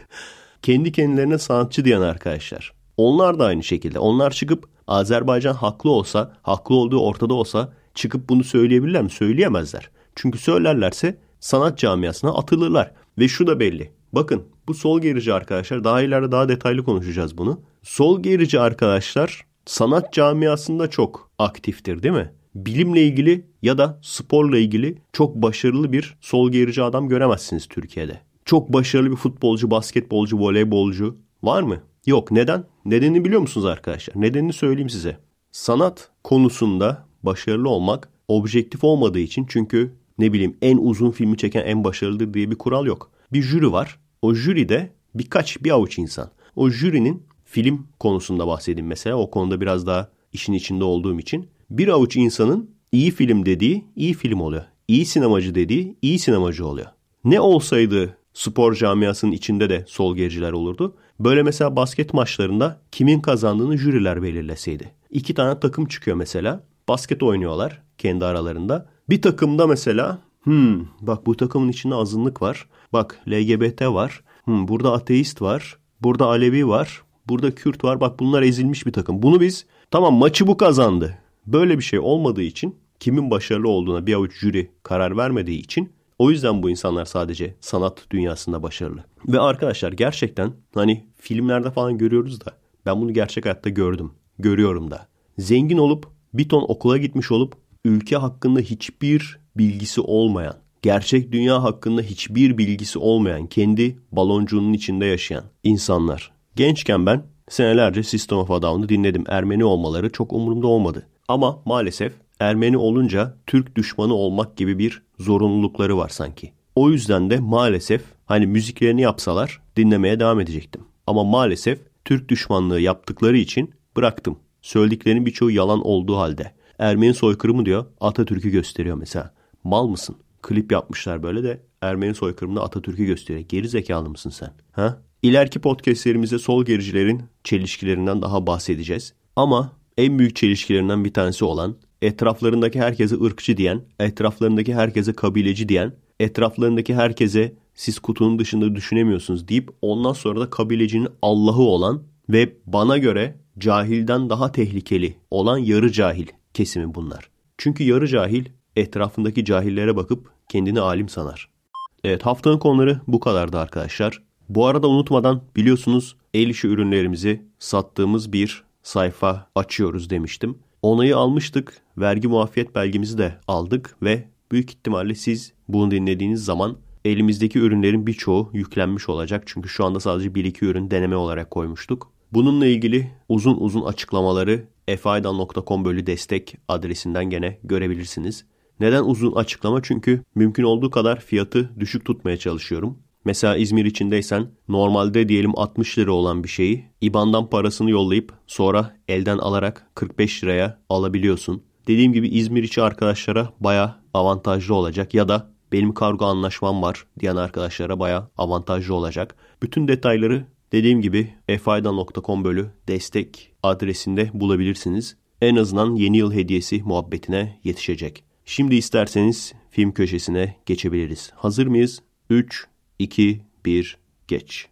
kendi kendilerine sanatçı diyen arkadaşlar. Onlar da aynı şekilde. Onlar çıkıp Azerbaycan haklı olsa, haklı olduğu ortada olsa çıkıp bunu söyleyebilirler mi? Söyleyemezler. Çünkü söylerlerse sanat camiasına atılırlar. Ve şu da belli. Bakın bu sol gerici arkadaşlar daha ileride daha detaylı konuşacağız bunu. Sol gerici arkadaşlar sanat camiasında çok aktiftir değil mi? Bilimle ilgili ya da sporla ilgili çok başarılı bir sol gerici adam göremezsiniz Türkiye'de. Çok başarılı bir futbolcu, basketbolcu, voleybolcu var mı? Yok neden? Nedenini biliyor musunuz arkadaşlar? Nedenini söyleyeyim size. Sanat konusunda başarılı olmak objektif olmadığı için çünkü ne bileyim en uzun filmi çeken en başarılıdır diye bir kural yok. Bir jüri var. O jüri de birkaç bir avuç insan. O jürinin film konusunda bahsedeyim mesela o konuda biraz daha işin içinde olduğum için. Bir avuç insanın iyi film dediği iyi film oluyor. İyi sinemacı dediği iyi sinemacı oluyor. Ne olsaydı spor camiasının içinde de sol gericiler olurdu. Böyle mesela basket maçlarında kimin kazandığını jüriler belirleseydi. İki tane takım çıkıyor mesela. Basket oynuyorlar kendi aralarında. Bir takımda mesela hmm, bak bu takımın içinde azınlık var. Bak LGBT var. Hmm, burada ateist var. Burada Alevi var. Burada Kürt var. Bak bunlar ezilmiş bir takım. Bunu biz tamam maçı bu kazandı. Böyle bir şey olmadığı için kimin başarılı olduğuna bir avuç jüri karar vermediği için o yüzden bu insanlar sadece sanat dünyasında başarılı. Ve arkadaşlar gerçekten hani filmlerde falan görüyoruz da ben bunu gerçek hayatta gördüm. Görüyorum da. Zengin olup bir ton okula gitmiş olup ülke hakkında hiçbir bilgisi olmayan, gerçek dünya hakkında hiçbir bilgisi olmayan, kendi baloncuğunun içinde yaşayan insanlar. Gençken ben senelerce System of a Down'u dinledim. Ermeni olmaları çok umurumda olmadı. Ama maalesef Ermeni olunca Türk düşmanı olmak gibi bir zorunlulukları var sanki. O yüzden de maalesef hani müziklerini yapsalar dinlemeye devam edecektim. Ama maalesef Türk düşmanlığı yaptıkları için bıraktım. Söylediklerinin birçoğu yalan olduğu halde. Ermeni soykırımı diyor Atatürk'ü gösteriyor mesela. Mal mısın? Klip yapmışlar böyle de Ermeni soykırımında Atatürk'ü gösteriyor. Geri zekalı mısın sen? Ha? İleriki podcastlerimizde sol gericilerin çelişkilerinden daha bahsedeceğiz. Ama en büyük çelişkilerinden bir tanesi olan etraflarındaki herkese ırkçı diyen, etraflarındaki herkese kabileci diyen, etraflarındaki herkese siz kutunun dışında düşünemiyorsunuz deyip ondan sonra da kabilecinin Allah'ı olan ve bana göre cahilden daha tehlikeli olan yarı cahil kesimi bunlar. Çünkü yarı cahil etrafındaki cahillere bakıp kendini alim sanar. Evet haftanın konuları bu kadardı arkadaşlar. Bu arada unutmadan biliyorsunuz el işi ürünlerimizi sattığımız bir sayfa açıyoruz demiştim. Onayı almıştık. Vergi muafiyet belgemizi de aldık ve büyük ihtimalle siz bunu dinlediğiniz zaman elimizdeki ürünlerin birçoğu yüklenmiş olacak. Çünkü şu anda sadece 1-2 ürün deneme olarak koymuştuk. Bununla ilgili uzun uzun açıklamaları efaydan.com bölü destek adresinden gene görebilirsiniz. Neden uzun açıklama? Çünkü mümkün olduğu kadar fiyatı düşük tutmaya çalışıyorum. Mesela İzmir içindeysen normalde diyelim 60 lira olan bir şeyi IBAN'dan parasını yollayıp sonra elden alarak 45 liraya alabiliyorsun. Dediğim gibi İzmir içi arkadaşlara baya avantajlı olacak ya da benim kargo anlaşmam var diyen arkadaşlara baya avantajlı olacak. Bütün detayları dediğim gibi efayda.com bölü destek adresinde bulabilirsiniz. En azından yeni yıl hediyesi muhabbetine yetişecek. Şimdi isterseniz film köşesine geçebiliriz. Hazır mıyız? 3, 2, 1, geç.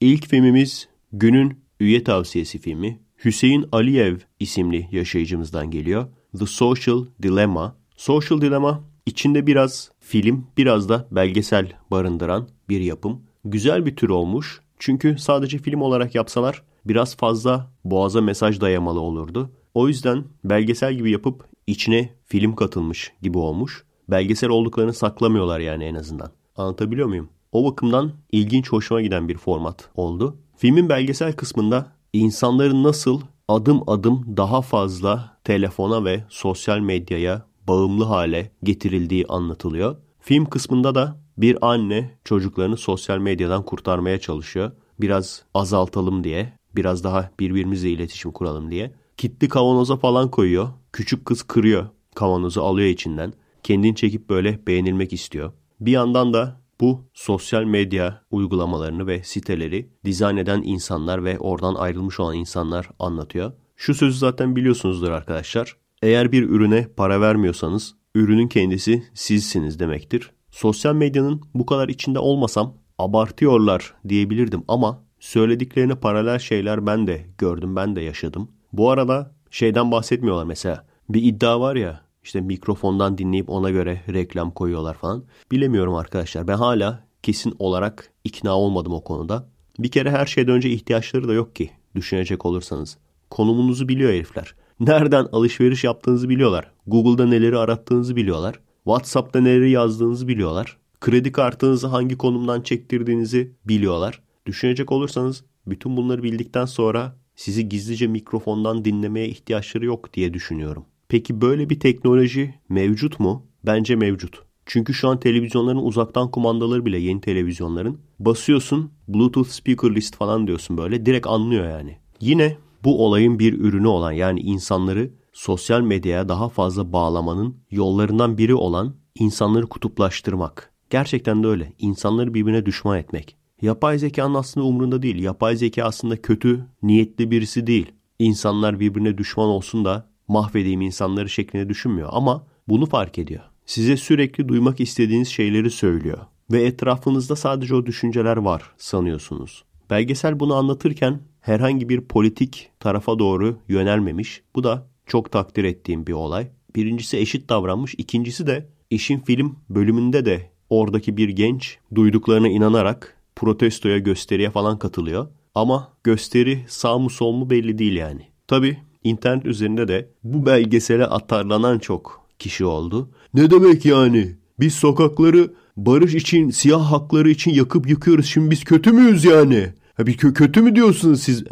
İlk filmimiz günün üye tavsiyesi filmi Hüseyin Aliyev isimli yaşayıcımızdan geliyor. The Social Dilemma. Social Dilemma içinde biraz film, biraz da belgesel barındıran bir yapım. Güzel bir tür olmuş. Çünkü sadece film olarak yapsalar biraz fazla boğaza mesaj dayamalı olurdu. O yüzden belgesel gibi yapıp içine film katılmış gibi olmuş. Belgesel olduklarını saklamıyorlar yani en azından. Anlatabiliyor muyum? O bakımdan ilginç hoşuma giden bir format oldu. Filmin belgesel kısmında insanların nasıl adım adım daha fazla telefona ve sosyal medyaya bağımlı hale getirildiği anlatılıyor. Film kısmında da bir anne çocuklarını sosyal medyadan kurtarmaya çalışıyor. Biraz azaltalım diye, biraz daha birbirimizle iletişim kuralım diye. Kitli kavanoza falan koyuyor. Küçük kız kırıyor kavanozu alıyor içinden. Kendini çekip böyle beğenilmek istiyor. Bir yandan da bu sosyal medya uygulamalarını ve siteleri dizayn eden insanlar ve oradan ayrılmış olan insanlar anlatıyor. Şu sözü zaten biliyorsunuzdur arkadaşlar. Eğer bir ürüne para vermiyorsanız ürünün kendisi sizsiniz demektir. Sosyal medyanın bu kadar içinde olmasam abartıyorlar diyebilirdim ama söylediklerine paralel şeyler ben de gördüm, ben de yaşadım. Bu arada şeyden bahsetmiyorlar mesela. Bir iddia var ya işte mikrofondan dinleyip ona göre reklam koyuyorlar falan. Bilemiyorum arkadaşlar. Ben hala kesin olarak ikna olmadım o konuda. Bir kere her şeyden önce ihtiyaçları da yok ki düşünecek olursanız. Konumunuzu biliyor herifler. Nereden alışveriş yaptığınızı biliyorlar. Google'da neleri arattığınızı biliyorlar. WhatsApp'ta neleri yazdığınızı biliyorlar. Kredi kartınızı hangi konumdan çektirdiğinizi biliyorlar. Düşünecek olursanız bütün bunları bildikten sonra sizi gizlice mikrofondan dinlemeye ihtiyaçları yok diye düşünüyorum. Peki böyle bir teknoloji mevcut mu? Bence mevcut. Çünkü şu an televizyonların uzaktan kumandaları bile yeni televizyonların. Basıyorsun Bluetooth speaker list falan diyorsun böyle direkt anlıyor yani. Yine bu olayın bir ürünü olan yani insanları sosyal medyaya daha fazla bağlamanın yollarından biri olan insanları kutuplaştırmak. Gerçekten de öyle. İnsanları birbirine düşman etmek. Yapay zekanın aslında umrunda değil. Yapay zeka aslında kötü, niyetli birisi değil. İnsanlar birbirine düşman olsun da mahvedeyim insanları şeklinde düşünmüyor ama bunu fark ediyor. Size sürekli duymak istediğiniz şeyleri söylüyor ve etrafınızda sadece o düşünceler var sanıyorsunuz. Belgesel bunu anlatırken herhangi bir politik tarafa doğru yönelmemiş. Bu da çok takdir ettiğim bir olay. Birincisi eşit davranmış, ikincisi de işin film bölümünde de oradaki bir genç duyduklarına inanarak protestoya, gösteriye falan katılıyor. Ama gösteri sağ mı sol mu belli değil yani. Tabi internet üzerinde de bu belgesele atarlanan çok kişi oldu. Ne demek yani? Biz sokakları barış için, siyah hakları için yakıp yıkıyoruz. Şimdi biz kötü müyüz yani? Ha, bir kö- kötü mü diyorsunuz siz?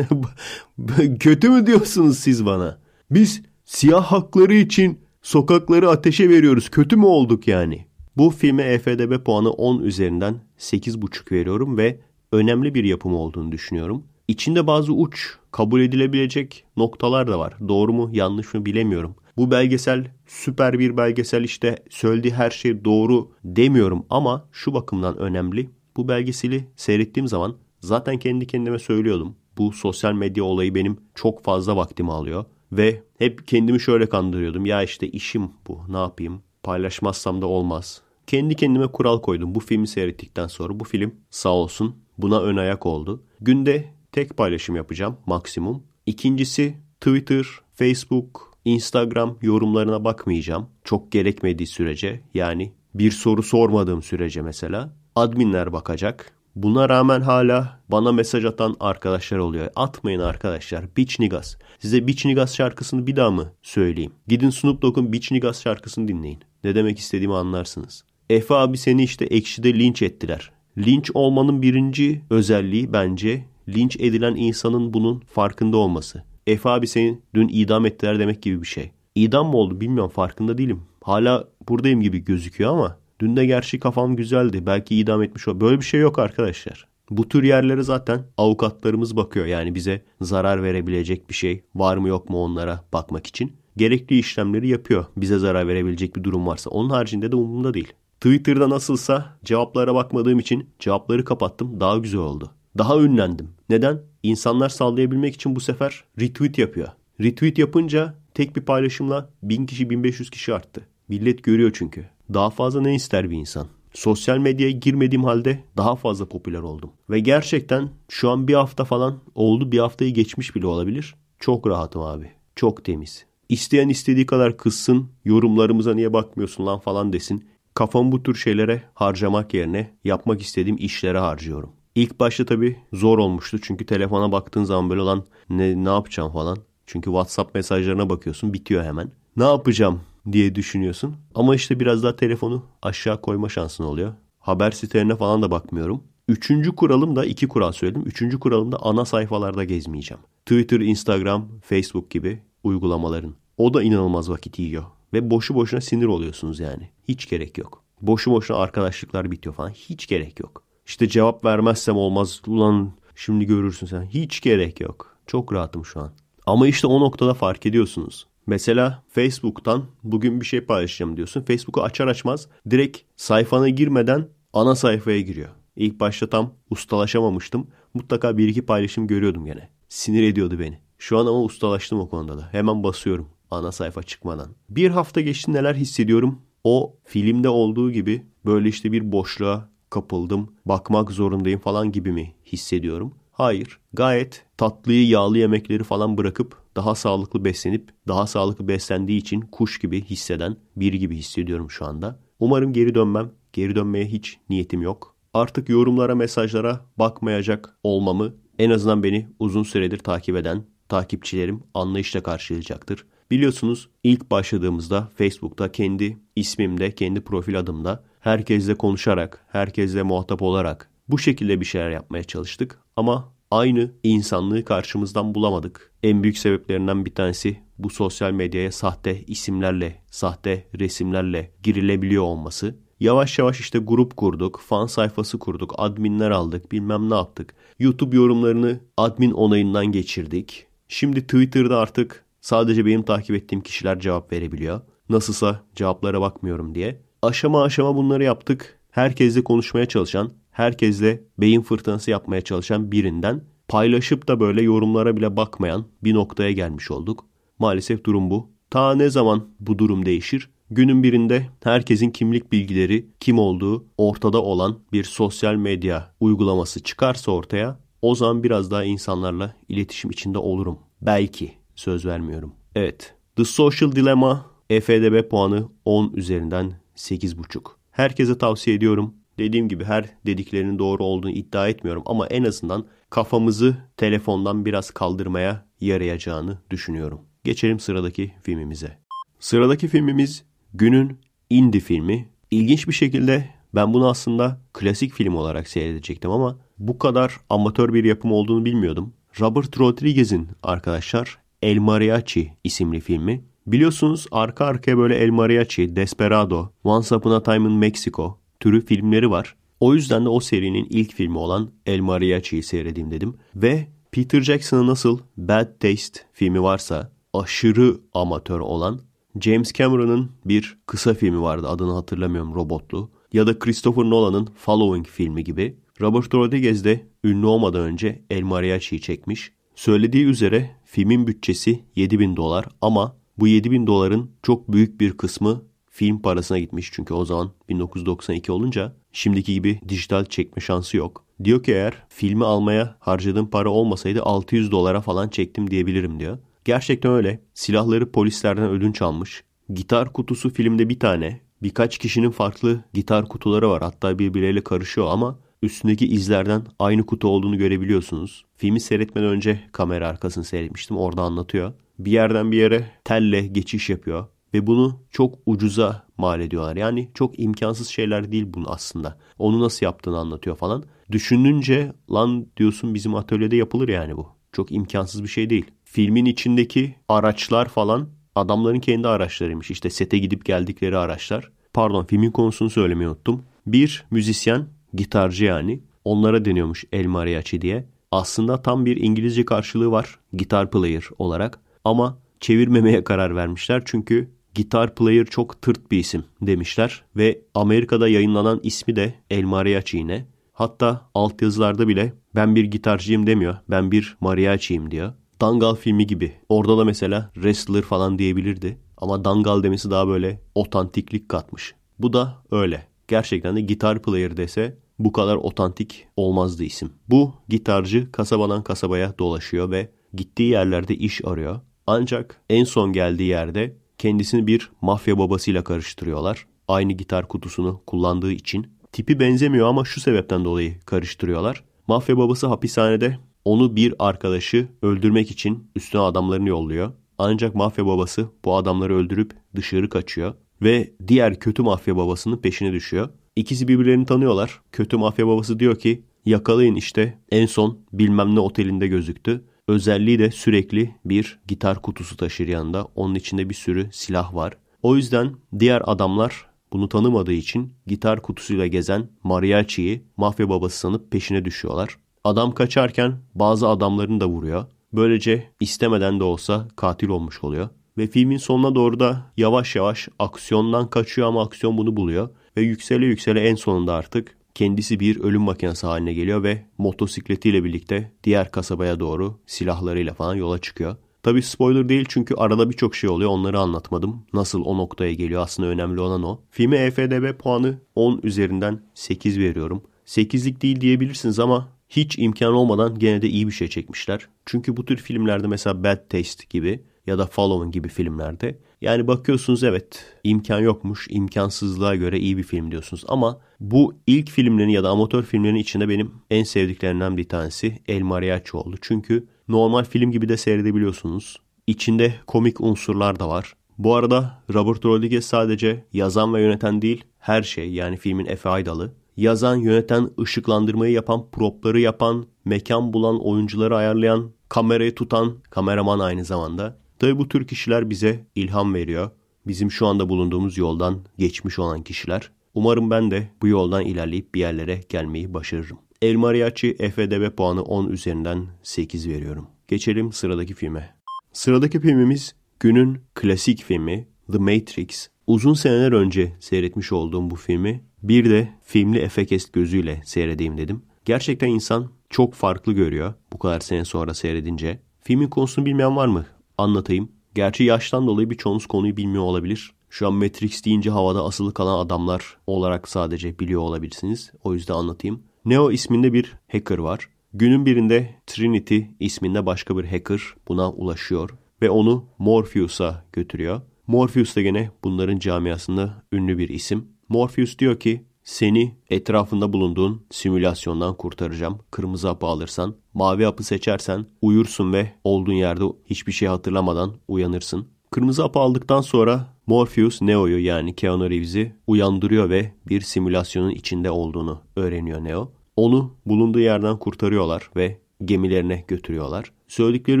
Kötü mü diyorsunuz siz bana? Biz siyah hakları için sokakları ateşe veriyoruz. Kötü mü olduk yani? Bu filme EFDB puanı 10 üzerinden 8,5 veriyorum ve önemli bir yapım olduğunu düşünüyorum. İçinde bazı uç, kabul edilebilecek noktalar da var. Doğru mu, yanlış mı bilemiyorum. Bu belgesel süper bir belgesel işte söylediği her şey doğru demiyorum ama şu bakımdan önemli. Bu belgeseli seyrettiğim zaman zaten kendi kendime söylüyordum bu sosyal medya olayı benim çok fazla vaktimi alıyor. Ve hep kendimi şöyle kandırıyordum. Ya işte işim bu ne yapayım paylaşmazsam da olmaz. Kendi kendime kural koydum bu filmi seyrettikten sonra. Bu film sağ olsun buna ön ayak oldu. Günde tek paylaşım yapacağım maksimum. İkincisi Twitter, Facebook, Instagram yorumlarına bakmayacağım. Çok gerekmediği sürece yani bir soru sormadığım sürece mesela adminler bakacak. Buna rağmen hala bana mesaj atan arkadaşlar oluyor. Atmayın arkadaşlar. Beach Niggas. Size Beach Niggas şarkısını bir daha mı söyleyeyim? Gidin Snoop Dogg'un Beach Niggas şarkısını dinleyin. Ne demek istediğimi anlarsınız. Efe abi seni işte ekşide linç ettiler. Linç olmanın birinci özelliği bence linç edilen insanın bunun farkında olması. Efe abi seni dün idam ettiler demek gibi bir şey. İdam mı oldu bilmiyorum farkında değilim. Hala buradayım gibi gözüküyor ama Dün de gerçi kafam güzeldi. Belki idam etmiş o. Böyle bir şey yok arkadaşlar. Bu tür yerlere zaten avukatlarımız bakıyor. Yani bize zarar verebilecek bir şey var mı yok mu onlara bakmak için. Gerekli işlemleri yapıyor. Bize zarar verebilecek bir durum varsa. Onun haricinde de umurumda değil. Twitter'da nasılsa cevaplara bakmadığım için cevapları kapattım. Daha güzel oldu. Daha ünlendim. Neden? İnsanlar sallayabilmek için bu sefer retweet yapıyor. Retweet yapınca tek bir paylaşımla 1000 kişi 1500 kişi arttı. Millet görüyor çünkü. Daha fazla ne ister bir insan? Sosyal medyaya girmediğim halde daha fazla popüler oldum. Ve gerçekten şu an bir hafta falan oldu bir haftayı geçmiş bile olabilir. Çok rahatım abi. Çok temiz. İsteyen istediği kadar kızsın, yorumlarımıza niye bakmıyorsun lan falan desin. Kafam bu tür şeylere harcamak yerine yapmak istediğim işlere harcıyorum. İlk başta tabii zor olmuştu. Çünkü telefona baktığın zaman böyle olan ne, ne yapacağım falan. Çünkü WhatsApp mesajlarına bakıyorsun bitiyor hemen. Ne yapacağım diye düşünüyorsun. Ama işte biraz daha telefonu aşağı koyma şansın oluyor. Haber sitelerine falan da bakmıyorum. Üçüncü kuralım da iki kural söyledim. Üçüncü kuralım da ana sayfalarda gezmeyeceğim. Twitter, Instagram, Facebook gibi uygulamaların. O da inanılmaz vakit yiyor. Ve boşu boşuna sinir oluyorsunuz yani. Hiç gerek yok. Boşu boşuna arkadaşlıklar bitiyor falan. Hiç gerek yok. İşte cevap vermezsem olmaz. Ulan şimdi görürsün sen. Hiç gerek yok. Çok rahatım şu an. Ama işte o noktada fark ediyorsunuz. Mesela Facebook'tan bugün bir şey paylaşacağım diyorsun. Facebook'u açar açmaz direkt sayfana girmeden ana sayfaya giriyor. İlk başta tam ustalaşamamıştım. Mutlaka bir iki paylaşım görüyordum gene. Sinir ediyordu beni. Şu an ama ustalaştım o konuda da. Hemen basıyorum ana sayfa çıkmadan. Bir hafta geçti neler hissediyorum. O filmde olduğu gibi böyle işte bir boşluğa kapıldım, bakmak zorundayım falan gibi mi hissediyorum? Hayır. Gayet tatlıyı, yağlı yemekleri falan bırakıp daha sağlıklı beslenip daha sağlıklı beslendiği için kuş gibi hisseden biri gibi hissediyorum şu anda. Umarım geri dönmem. Geri dönmeye hiç niyetim yok. Artık yorumlara, mesajlara bakmayacak olmamı en azından beni uzun süredir takip eden takipçilerim anlayışla karşılayacaktır. Biliyorsunuz ilk başladığımızda Facebook'ta kendi ismimde, kendi profil adımda herkesle konuşarak, herkesle muhatap olarak bu şekilde bir şeyler yapmaya çalıştık. Ama aynı insanlığı karşımızdan bulamadık. En büyük sebeplerinden bir tanesi bu sosyal medyaya sahte isimlerle, sahte resimlerle girilebiliyor olması. Yavaş yavaş işte grup kurduk, fan sayfası kurduk, adminler aldık, bilmem ne yaptık. YouTube yorumlarını admin onayından geçirdik. Şimdi Twitter'da artık sadece benim takip ettiğim kişiler cevap verebiliyor. Nasılsa cevaplara bakmıyorum diye. Aşama aşama bunları yaptık. Herkesle konuşmaya çalışan, herkesle beyin fırtınası yapmaya çalışan birinden paylaşıp da böyle yorumlara bile bakmayan bir noktaya gelmiş olduk. Maalesef durum bu. Ta ne zaman bu durum değişir? Günün birinde herkesin kimlik bilgileri, kim olduğu ortada olan bir sosyal medya uygulaması çıkarsa ortaya o zaman biraz daha insanlarla iletişim içinde olurum. Belki söz vermiyorum. Evet. The Social Dilemma EFDB puanı 10 üzerinden 8.5. Herkese tavsiye ediyorum. Dediğim gibi her dediklerinin doğru olduğunu iddia etmiyorum ama en azından kafamızı telefondan biraz kaldırmaya yarayacağını düşünüyorum. Geçelim sıradaki filmimize. Sıradaki filmimiz günün indie filmi. İlginç bir şekilde ben bunu aslında klasik film olarak seyredecektim ama bu kadar amatör bir yapım olduğunu bilmiyordum. Robert Rodriguez'in arkadaşlar El Mariachi isimli filmi. Biliyorsunuz arka arkaya böyle El Mariachi, Desperado, Once Upon a Time in Mexico, türü filmleri var. O yüzden de o serinin ilk filmi olan El Mariachi'yi seyredeyim dedim. Ve Peter Jackson'ın nasıl Bad Taste filmi varsa aşırı amatör olan James Cameron'ın bir kısa filmi vardı adını hatırlamıyorum robotlu. Ya da Christopher Nolan'ın Following filmi gibi. Robert Rodriguez de ünlü olmadan önce El Mariachi'yi çekmiş. Söylediği üzere filmin bütçesi 7000 dolar ama bu 7000 doların çok büyük bir kısmı film parasına gitmiş. Çünkü o zaman 1992 olunca şimdiki gibi dijital çekme şansı yok. Diyor ki eğer filmi almaya harcadığım para olmasaydı 600 dolara falan çektim diyebilirim diyor. Gerçekten öyle. Silahları polislerden ödünç almış. Gitar kutusu filmde bir tane. Birkaç kişinin farklı gitar kutuları var. Hatta birbirleriyle karışıyor ama üstündeki izlerden aynı kutu olduğunu görebiliyorsunuz. Filmi seyretmeden önce kamera arkasını seyretmiştim. Orada anlatıyor. Bir yerden bir yere telle geçiş yapıyor ve bunu çok ucuza mal ediyorlar. Yani çok imkansız şeyler değil bunu aslında. Onu nasıl yaptığını anlatıyor falan. Düşününce lan diyorsun bizim atölyede yapılır yani bu. Çok imkansız bir şey değil. Filmin içindeki araçlar falan adamların kendi araçlarıymış. İşte sete gidip geldikleri araçlar. Pardon filmin konusunu söylemeyi unuttum. Bir müzisyen, gitarcı yani. Onlara deniyormuş El Mariachi diye. Aslında tam bir İngilizce karşılığı var. Gitar player olarak. Ama çevirmemeye karar vermişler. Çünkü Gitar Player çok tırt bir isim demişler ve Amerika'da yayınlanan ismi de El Mariachi yine. Hatta altyazılarda bile ben bir gitarcıyım demiyor. Ben bir mariachi'yim diyor. Dangal filmi gibi. Orada da mesela wrestler falan diyebilirdi. Ama dangal demesi daha böyle otantiklik katmış. Bu da öyle. Gerçekten de gitar player dese bu kadar otantik olmazdı isim. Bu gitarcı kasabadan kasabaya dolaşıyor ve gittiği yerlerde iş arıyor. Ancak en son geldiği yerde Kendisini bir mafya babasıyla karıştırıyorlar. Aynı gitar kutusunu kullandığı için. Tipi benzemiyor ama şu sebepten dolayı karıştırıyorlar. Mafya babası hapishanede onu bir arkadaşı öldürmek için üstüne adamlarını yolluyor. Ancak mafya babası bu adamları öldürüp dışarı kaçıyor ve diğer kötü mafya babasının peşine düşüyor. İkisi birbirlerini tanıyorlar. Kötü mafya babası diyor ki yakalayın işte en son bilmem ne otelinde gözüktü özelliği de sürekli bir gitar kutusu taşır yanında. Onun içinde bir sürü silah var. O yüzden diğer adamlar bunu tanımadığı için gitar kutusuyla gezen mariachi'yi mafya babası sanıp peşine düşüyorlar. Adam kaçarken bazı adamlarını da vuruyor. Böylece istemeden de olsa katil olmuş oluyor. Ve filmin sonuna doğru da yavaş yavaş aksiyondan kaçıyor ama aksiyon bunu buluyor. Ve yüksele yüksele en sonunda artık kendisi bir ölüm makinesi haline geliyor ve motosikletiyle birlikte diğer kasabaya doğru silahlarıyla falan yola çıkıyor. Tabi spoiler değil çünkü arada birçok şey oluyor onları anlatmadım. Nasıl o noktaya geliyor aslında önemli olan o. Filme EFDB puanı 10 üzerinden 8 veriyorum. 8'lik değil diyebilirsiniz ama hiç imkan olmadan gene de iyi bir şey çekmişler. Çünkü bu tür filmlerde mesela Bad Taste gibi ya da Following gibi filmlerde yani bakıyorsunuz evet imkan yokmuş, imkansızlığa göre iyi bir film diyorsunuz. Ama bu ilk filmlerin ya da amatör filmlerin içinde benim en sevdiklerimden bir tanesi El Mariachi oldu. Çünkü normal film gibi de seyredebiliyorsunuz. İçinde komik unsurlar da var. Bu arada Robert Rodriguez sadece yazan ve yöneten değil her şey yani filmin Efe Aydalı. Yazan, yöneten, ışıklandırmayı yapan, propları yapan, mekan bulan, oyuncuları ayarlayan, kamerayı tutan, kameraman aynı zamanda. Tabi bu tür kişiler bize ilham veriyor. Bizim şu anda bulunduğumuz yoldan geçmiş olan kişiler. Umarım ben de bu yoldan ilerleyip bir yerlere gelmeyi başarırım. El Mariachi FDB puanı 10 üzerinden 8 veriyorum. Geçelim sıradaki filme. Sıradaki filmimiz günün klasik filmi The Matrix. Uzun seneler önce seyretmiş olduğum bu filmi bir de filmli efekest gözüyle seyredeyim dedim. Gerçekten insan çok farklı görüyor bu kadar sene sonra seyredince. Filmin konusunu bilmeyen var mı Anlatayım. Gerçi yaştan dolayı birçoğunuz konuyu bilmiyor olabilir. Şu an Matrix deyince havada asılı kalan adamlar olarak sadece biliyor olabilirsiniz. O yüzden anlatayım. Neo isminde bir hacker var. Günün birinde Trinity isminde başka bir hacker buna ulaşıyor ve onu Morpheus'a götürüyor. Morpheus da gene bunların camiasında ünlü bir isim. Morpheus diyor ki seni etrafında bulunduğun simülasyondan kurtaracağım. Kırmızı hapı alırsan, mavi hapı seçersen uyursun ve olduğun yerde hiçbir şey hatırlamadan uyanırsın. Kırmızı hapı aldıktan sonra Morpheus Neo'yu yani Keanu Reeves'i uyandırıyor ve bir simülasyonun içinde olduğunu öğreniyor Neo. Onu bulunduğu yerden kurtarıyorlar ve gemilerine götürüyorlar. Söyledikleri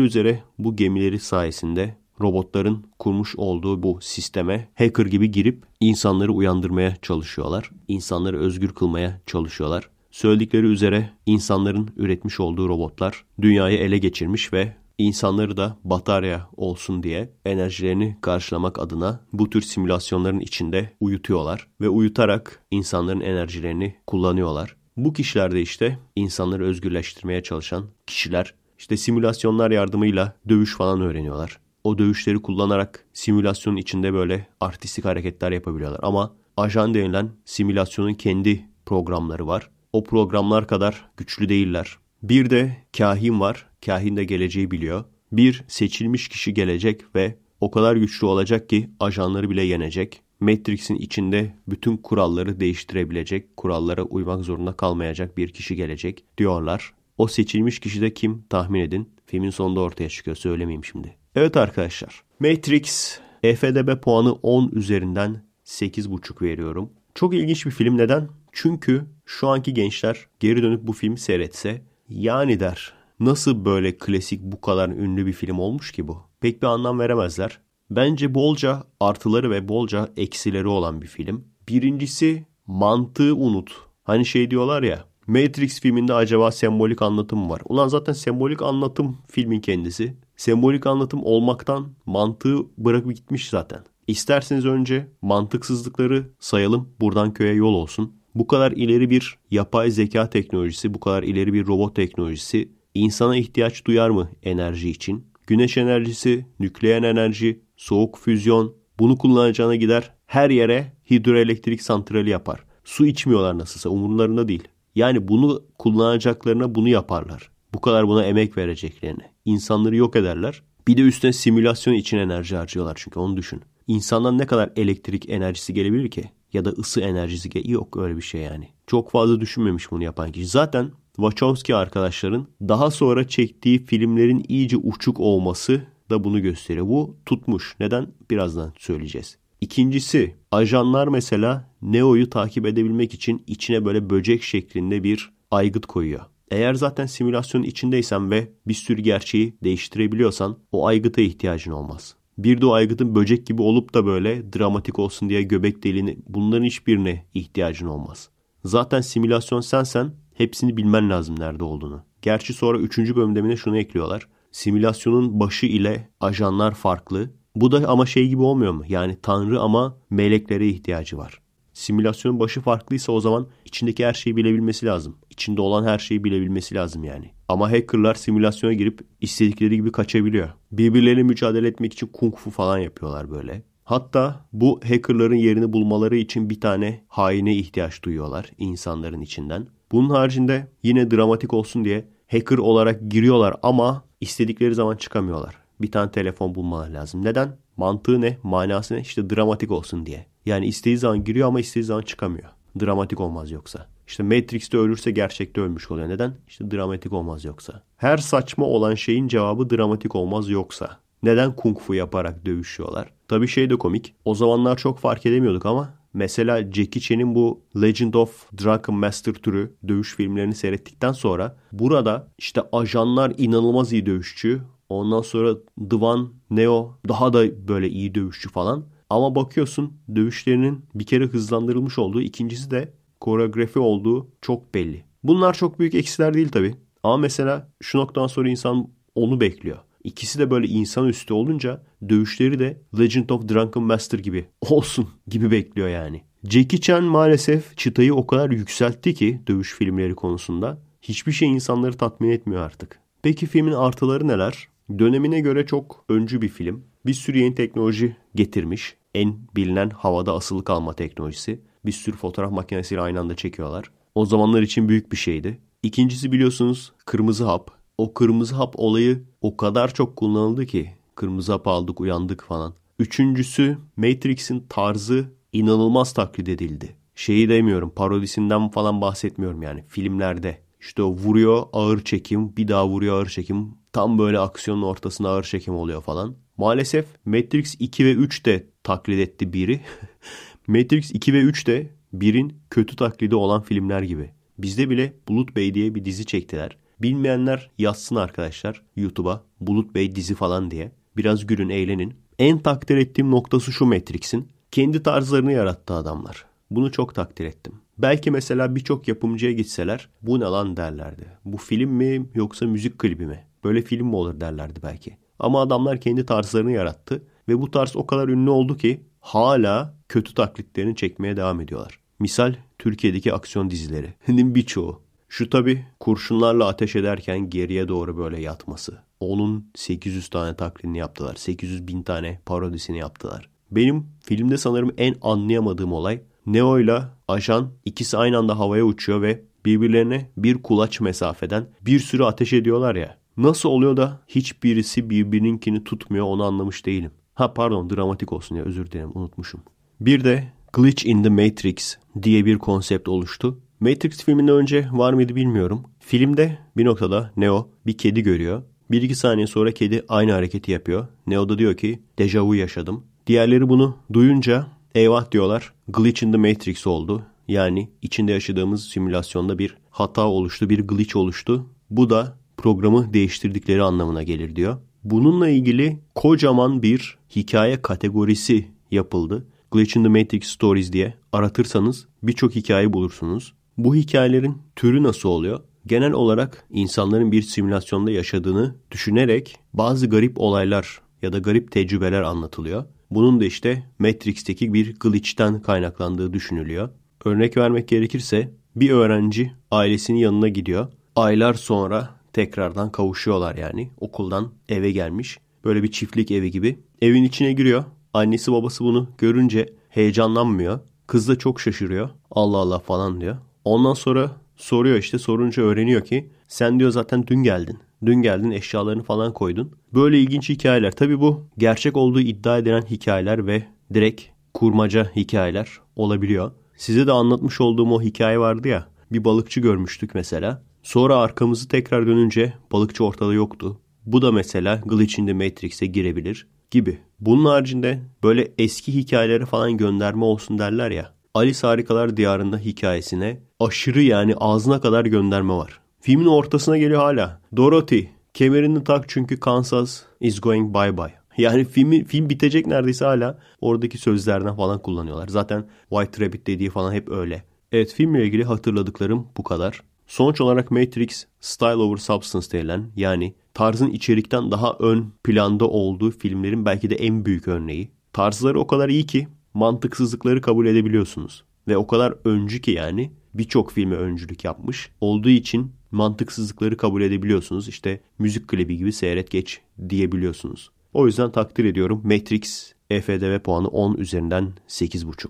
üzere bu gemileri sayesinde robotların kurmuş olduğu bu sisteme hacker gibi girip insanları uyandırmaya çalışıyorlar. İnsanları özgür kılmaya çalışıyorlar. Söyledikleri üzere insanların üretmiş olduğu robotlar dünyayı ele geçirmiş ve insanları da batarya olsun diye enerjilerini karşılamak adına bu tür simülasyonların içinde uyutuyorlar ve uyutarak insanların enerjilerini kullanıyorlar. Bu kişiler de işte insanları özgürleştirmeye çalışan kişiler işte simülasyonlar yardımıyla dövüş falan öğreniyorlar o dövüşleri kullanarak simülasyonun içinde böyle artistik hareketler yapabiliyorlar. Ama ajan denilen simülasyonun kendi programları var. O programlar kadar güçlü değiller. Bir de kahin var. Kahin de geleceği biliyor. Bir seçilmiş kişi gelecek ve o kadar güçlü olacak ki ajanları bile yenecek. Matrix'in içinde bütün kuralları değiştirebilecek, kurallara uymak zorunda kalmayacak bir kişi gelecek diyorlar. O seçilmiş kişi de kim tahmin edin. Filmin sonunda ortaya çıkıyor söylemeyeyim şimdi. Evet arkadaşlar. Matrix EFDB puanı 10 üzerinden 8,5 veriyorum. Çok ilginç bir film neden? Çünkü şu anki gençler geri dönüp bu filmi seyretse yani der nasıl böyle klasik bu kadar ünlü bir film olmuş ki bu? Pek bir anlam veremezler. Bence bolca artıları ve bolca eksileri olan bir film. Birincisi mantığı unut. Hani şey diyorlar ya Matrix filminde acaba sembolik anlatım var. Ulan zaten sembolik anlatım filmin kendisi sembolik anlatım olmaktan mantığı bırakıp gitmiş zaten. İsterseniz önce mantıksızlıkları sayalım buradan köye yol olsun. Bu kadar ileri bir yapay zeka teknolojisi, bu kadar ileri bir robot teknolojisi insana ihtiyaç duyar mı enerji için? Güneş enerjisi, nükleer enerji, soğuk füzyon bunu kullanacağına gider her yere hidroelektrik santrali yapar. Su içmiyorlar nasılsa umurlarında değil. Yani bunu kullanacaklarına bunu yaparlar. Bu kadar buna emek vereceklerini. İnsanları yok ederler. Bir de üstüne simülasyon için enerji harcıyorlar çünkü onu düşün. İnsandan ne kadar elektrik enerjisi gelebilir ki? Ya da ısı enerjisi ge- yok öyle bir şey yani. Çok fazla düşünmemiş bunu yapan kişi. Zaten Wachowski arkadaşların daha sonra çektiği filmlerin iyice uçuk olması da bunu gösteriyor. Bu tutmuş. Neden? Birazdan söyleyeceğiz. İkincisi ajanlar mesela Neo'yu takip edebilmek için içine böyle böcek şeklinde bir aygıt koyuyor. Eğer zaten simülasyonun içindeysen ve bir sürü gerçeği değiştirebiliyorsan o aygıta ihtiyacın olmaz. Bir de o aygıtın böcek gibi olup da böyle dramatik olsun diye göbek deliğini bunların hiçbirine ihtiyacın olmaz. Zaten simülasyon sensen hepsini bilmen lazım nerede olduğunu. Gerçi sonra 3. bölümde şunu ekliyorlar. Simülasyonun başı ile ajanlar farklı. Bu da ama şey gibi olmuyor mu? Yani tanrı ama meleklere ihtiyacı var simülasyonun başı farklıysa o zaman içindeki her şeyi bilebilmesi lazım. İçinde olan her şeyi bilebilmesi lazım yani. Ama hackerlar simülasyona girip istedikleri gibi kaçabiliyor. Birbirleriyle mücadele etmek için kung fu falan yapıyorlar böyle. Hatta bu hackerların yerini bulmaları için bir tane haine ihtiyaç duyuyorlar insanların içinden. Bunun haricinde yine dramatik olsun diye hacker olarak giriyorlar ama istedikleri zaman çıkamıyorlar. Bir tane telefon bulmaları lazım. Neden? Mantığı ne? Manası ne? İşte dramatik olsun diye. Yani istediği zaman giriyor ama istediği zaman çıkamıyor. Dramatik olmaz yoksa. İşte Matrix'te ölürse gerçekte ölmüş oluyor. Neden? İşte dramatik olmaz yoksa. Her saçma olan şeyin cevabı dramatik olmaz yoksa. Neden kung fu yaparak dövüşüyorlar? Tabii şey de komik. O zamanlar çok fark edemiyorduk ama mesela Jackie Chan'in bu Legend of Dragon Master türü dövüş filmlerini seyrettikten sonra burada işte ajanlar inanılmaz iyi dövüşçü. Ondan sonra Dwan Neo daha da böyle iyi dövüşçü falan. Ama bakıyorsun dövüşlerinin bir kere hızlandırılmış olduğu, ikincisi de koreografi olduğu çok belli. Bunlar çok büyük eksiler değil tabii. Ama mesela şu noktadan sonra insan onu bekliyor. İkisi de böyle insan üstü olunca dövüşleri de Legend of Drunken Master gibi olsun gibi bekliyor yani. Jackie Chan maalesef çıtayı o kadar yükseltti ki dövüş filmleri konusunda hiçbir şey insanları tatmin etmiyor artık. Peki filmin artıları neler? Dönemine göre çok öncü bir film. Bir sürü yeni teknoloji getirmiş en bilinen havada asılı kalma teknolojisi. Bir sürü fotoğraf makinesiyle aynı anda çekiyorlar. O zamanlar için büyük bir şeydi. İkincisi biliyorsunuz kırmızı hap. O kırmızı hap olayı o kadar çok kullanıldı ki. Kırmızı hap aldık uyandık falan. Üçüncüsü Matrix'in tarzı inanılmaz taklit edildi. Şeyi demiyorum parodisinden falan bahsetmiyorum yani filmlerde. İşte o vuruyor ağır çekim bir daha vuruyor ağır çekim. Tam böyle aksiyonun ortasında ağır çekim oluyor falan. Maalesef Matrix 2 ve 3 de taklit etti biri. Matrix 2 ve 3 de birin kötü taklidi olan filmler gibi. Bizde bile Bulut Bey diye bir dizi çektiler. Bilmeyenler yazsın arkadaşlar YouTube'a Bulut Bey dizi falan diye. Biraz gülün eğlenin. En takdir ettiğim noktası şu Matrix'in. Kendi tarzlarını yarattı adamlar. Bunu çok takdir ettim. Belki mesela birçok yapımcıya gitseler bu ne lan derlerdi. Bu film mi yoksa müzik klibi mi? Böyle film mi olur derlerdi belki. Ama adamlar kendi tarzlarını yarattı ve bu tarz o kadar ünlü oldu ki hala kötü taklitlerini çekmeye devam ediyorlar. Misal Türkiye'deki aksiyon dizilerinin birçoğu. Şu tabi kurşunlarla ateş ederken geriye doğru böyle yatması. Onun 800 tane taklidini yaptılar. 800 bin tane parodisini yaptılar. Benim filmde sanırım en anlayamadığım olay Neo ile Ajan ikisi aynı anda havaya uçuyor ve birbirlerine bir kulaç mesafeden bir sürü ateş ediyorlar ya. Nasıl oluyor da hiçbirisi birbirininkini tutmuyor onu anlamış değilim. Ha pardon dramatik olsun ya özür dilerim unutmuşum. Bir de Glitch in the Matrix diye bir konsept oluştu. Matrix filminden önce var mıydı bilmiyorum. Filmde bir noktada Neo bir kedi görüyor. Bir iki saniye sonra kedi aynı hareketi yapıyor. Neo da diyor ki dejavu yaşadım. Diğerleri bunu duyunca eyvah diyorlar glitch in the matrix oldu. Yani içinde yaşadığımız simülasyonda bir hata oluştu, bir glitch oluştu. Bu da programı değiştirdikleri anlamına gelir diyor. Bununla ilgili kocaman bir hikaye kategorisi yapıldı. Glitch in the Matrix Stories diye aratırsanız birçok hikaye bulursunuz. Bu hikayelerin türü nasıl oluyor? Genel olarak insanların bir simülasyonda yaşadığını düşünerek bazı garip olaylar ya da garip tecrübeler anlatılıyor. Bunun da işte Matrix'teki bir glitch'ten kaynaklandığı düşünülüyor. Örnek vermek gerekirse bir öğrenci ailesinin yanına gidiyor. Aylar sonra tekrardan kavuşuyorlar yani. Okuldan eve gelmiş. Böyle bir çiftlik evi gibi. Evin içine giriyor. Annesi babası bunu görünce heyecanlanmıyor. Kız da çok şaşırıyor. Allah Allah falan diyor. Ondan sonra soruyor işte sorunca öğreniyor ki sen diyor zaten dün geldin. Dün geldin eşyalarını falan koydun. Böyle ilginç hikayeler. Tabi bu gerçek olduğu iddia edilen hikayeler ve direkt kurmaca hikayeler olabiliyor. Size de anlatmış olduğum o hikaye vardı ya. Bir balıkçı görmüştük mesela. Sonra arkamızı tekrar dönünce balıkçı ortada yoktu. Bu da mesela Glitch in the Matrix'e girebilir gibi. Bunun haricinde böyle eski hikayelere falan gönderme olsun derler ya. Alice Harikalar Diyarı'nda hikayesine aşırı yani ağzına kadar gönderme var. Filmin ortasına geliyor hala. Dorothy kemerini tak çünkü Kansas is going bye bye. Yani filmi, film bitecek neredeyse hala oradaki sözlerden falan kullanıyorlar. Zaten White Rabbit dediği falan hep öyle. Evet filmle ilgili hatırladıklarım bu kadar. Sonuç olarak Matrix style over substance denilen yani tarzın içerikten daha ön planda olduğu filmlerin belki de en büyük örneği. Tarzları o kadar iyi ki mantıksızlıkları kabul edebiliyorsunuz. Ve o kadar öncü ki yani birçok filme öncülük yapmış. Olduğu için mantıksızlıkları kabul edebiliyorsunuz. İşte müzik klibi gibi seyret geç diyebiliyorsunuz. O yüzden takdir ediyorum Matrix EFDV puanı 10 üzerinden 8.5.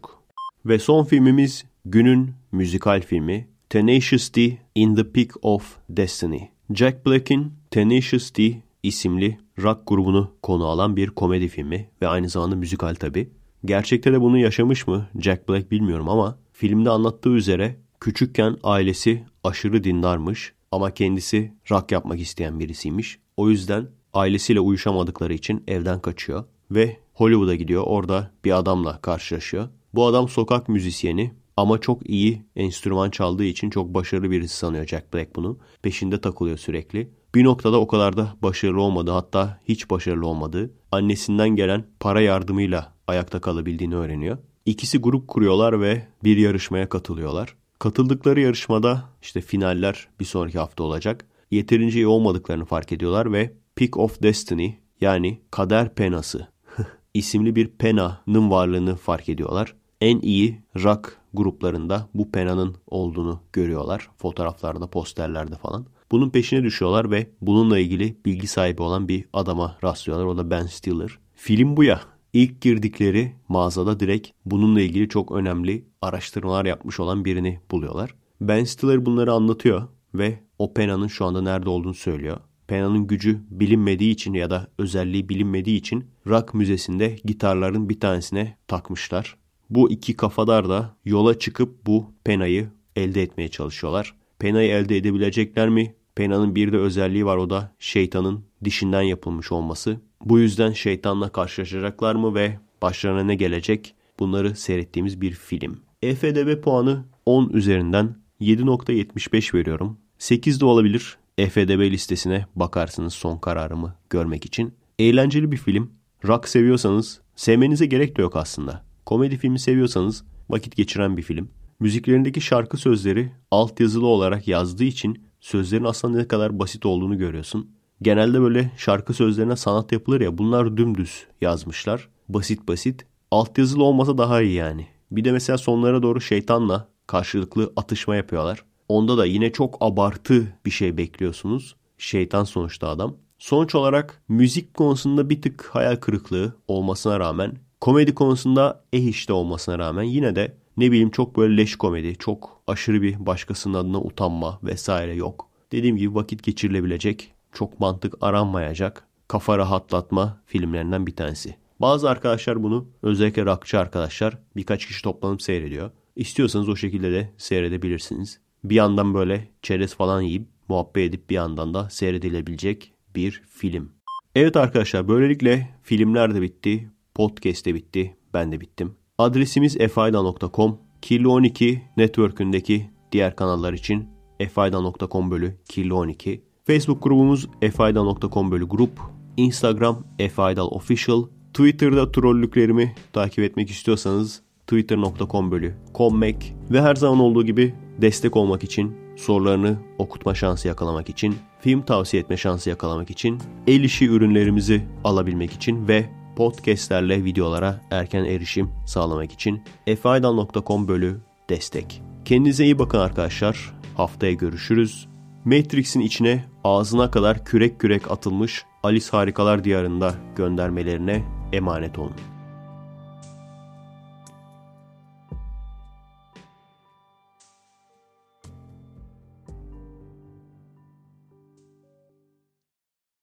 Ve son filmimiz günün müzikal filmi Tenacious D in the Peak of Destiny. Jack Black'in Tenacious D isimli rock grubunu konu alan bir komedi filmi ve aynı zamanda müzikal tabi. Gerçekte de bunu yaşamış mı Jack Black bilmiyorum ama filmde anlattığı üzere küçükken ailesi aşırı dindarmış ama kendisi rock yapmak isteyen birisiymiş. O yüzden ailesiyle uyuşamadıkları için evden kaçıyor ve Hollywood'a gidiyor. Orada bir adamla karşılaşıyor. Bu adam sokak müzisyeni ama çok iyi enstrüman çaldığı için çok başarılı birisi sanıyor Jack Black bunu. Peşinde takılıyor sürekli. Bir noktada o kadar da başarılı olmadı hatta hiç başarılı olmadı. Annesinden gelen para yardımıyla ayakta kalabildiğini öğreniyor. İkisi grup kuruyorlar ve bir yarışmaya katılıyorlar. Katıldıkları yarışmada işte finaller bir sonraki hafta olacak. Yeterince iyi olmadıklarını fark ediyorlar ve Pick of Destiny yani kader penası isimli bir pena'nın varlığını fark ediyorlar en iyi rock gruplarında bu penanın olduğunu görüyorlar. Fotoğraflarda, posterlerde falan. Bunun peşine düşüyorlar ve bununla ilgili bilgi sahibi olan bir adama rastlıyorlar. O da Ben Stiller. Film bu ya. İlk girdikleri mağazada direkt bununla ilgili çok önemli araştırmalar yapmış olan birini buluyorlar. Ben Stiller bunları anlatıyor ve o penanın şu anda nerede olduğunu söylüyor. Pena'nın gücü bilinmediği için ya da özelliği bilinmediği için rock müzesinde gitarların bir tanesine takmışlar. Bu iki kafadar da yola çıkıp bu penayı elde etmeye çalışıyorlar. Penayı elde edebilecekler mi? Pena'nın bir de özelliği var o da şeytanın dişinden yapılmış olması. Bu yüzden şeytanla karşılaşacaklar mı ve başlarına ne gelecek? Bunları seyrettiğimiz bir film. EFDB puanı 10 üzerinden 7.75 veriyorum. 8 de olabilir. EFDB listesine bakarsınız son kararımı görmek için. Eğlenceli bir film. Rock seviyorsanız sevmenize gerek de yok aslında. Komedi filmi seviyorsanız vakit geçiren bir film. Müziklerindeki şarkı sözleri alt yazılı olarak yazdığı için sözlerin aslında ne kadar basit olduğunu görüyorsun. Genelde böyle şarkı sözlerine sanat yapılır ya bunlar dümdüz yazmışlar. Basit basit. Alt yazılı olmasa daha iyi yani. Bir de mesela sonlara doğru şeytanla karşılıklı atışma yapıyorlar. Onda da yine çok abartı bir şey bekliyorsunuz. Şeytan sonuçta adam. Sonuç olarak müzik konusunda bir tık hayal kırıklığı olmasına rağmen Komedi konusunda eh işte olmasına rağmen yine de ne bileyim çok böyle leş komedi, çok aşırı bir başkasının adına utanma vesaire yok. Dediğim gibi vakit geçirilebilecek, çok mantık aranmayacak, kafa rahatlatma filmlerinden bir tanesi. Bazı arkadaşlar bunu özellikle rakçı arkadaşlar birkaç kişi toplanıp seyrediyor. İstiyorsanız o şekilde de seyredebilirsiniz. Bir yandan böyle çerez falan yiyip muhabbet edip bir yandan da seyredilebilecek bir film. Evet arkadaşlar böylelikle filmler de bitti. Podcast de bitti. Ben de bittim. Adresimiz efayda.com. Kirli 12 network'ündeki diğer kanallar için efayda.com bölü kirli 12. Facebook grubumuz efayda.com bölü grup. Instagram efaydal official. Twitter'da trollüklerimi takip etmek istiyorsanız twitter.com bölü kommek ve her zaman olduğu gibi destek olmak için sorularını okutma şansı yakalamak için, film tavsiye etme şansı yakalamak için, el işi ürünlerimizi alabilmek için ve podcastlerle videolara erken erişim sağlamak için efaydan.com bölü destek. Kendinize iyi bakın arkadaşlar. Haftaya görüşürüz. Matrix'in içine ağzına kadar kürek kürek atılmış Alice Harikalar Diyarı'nda göndermelerine emanet olun.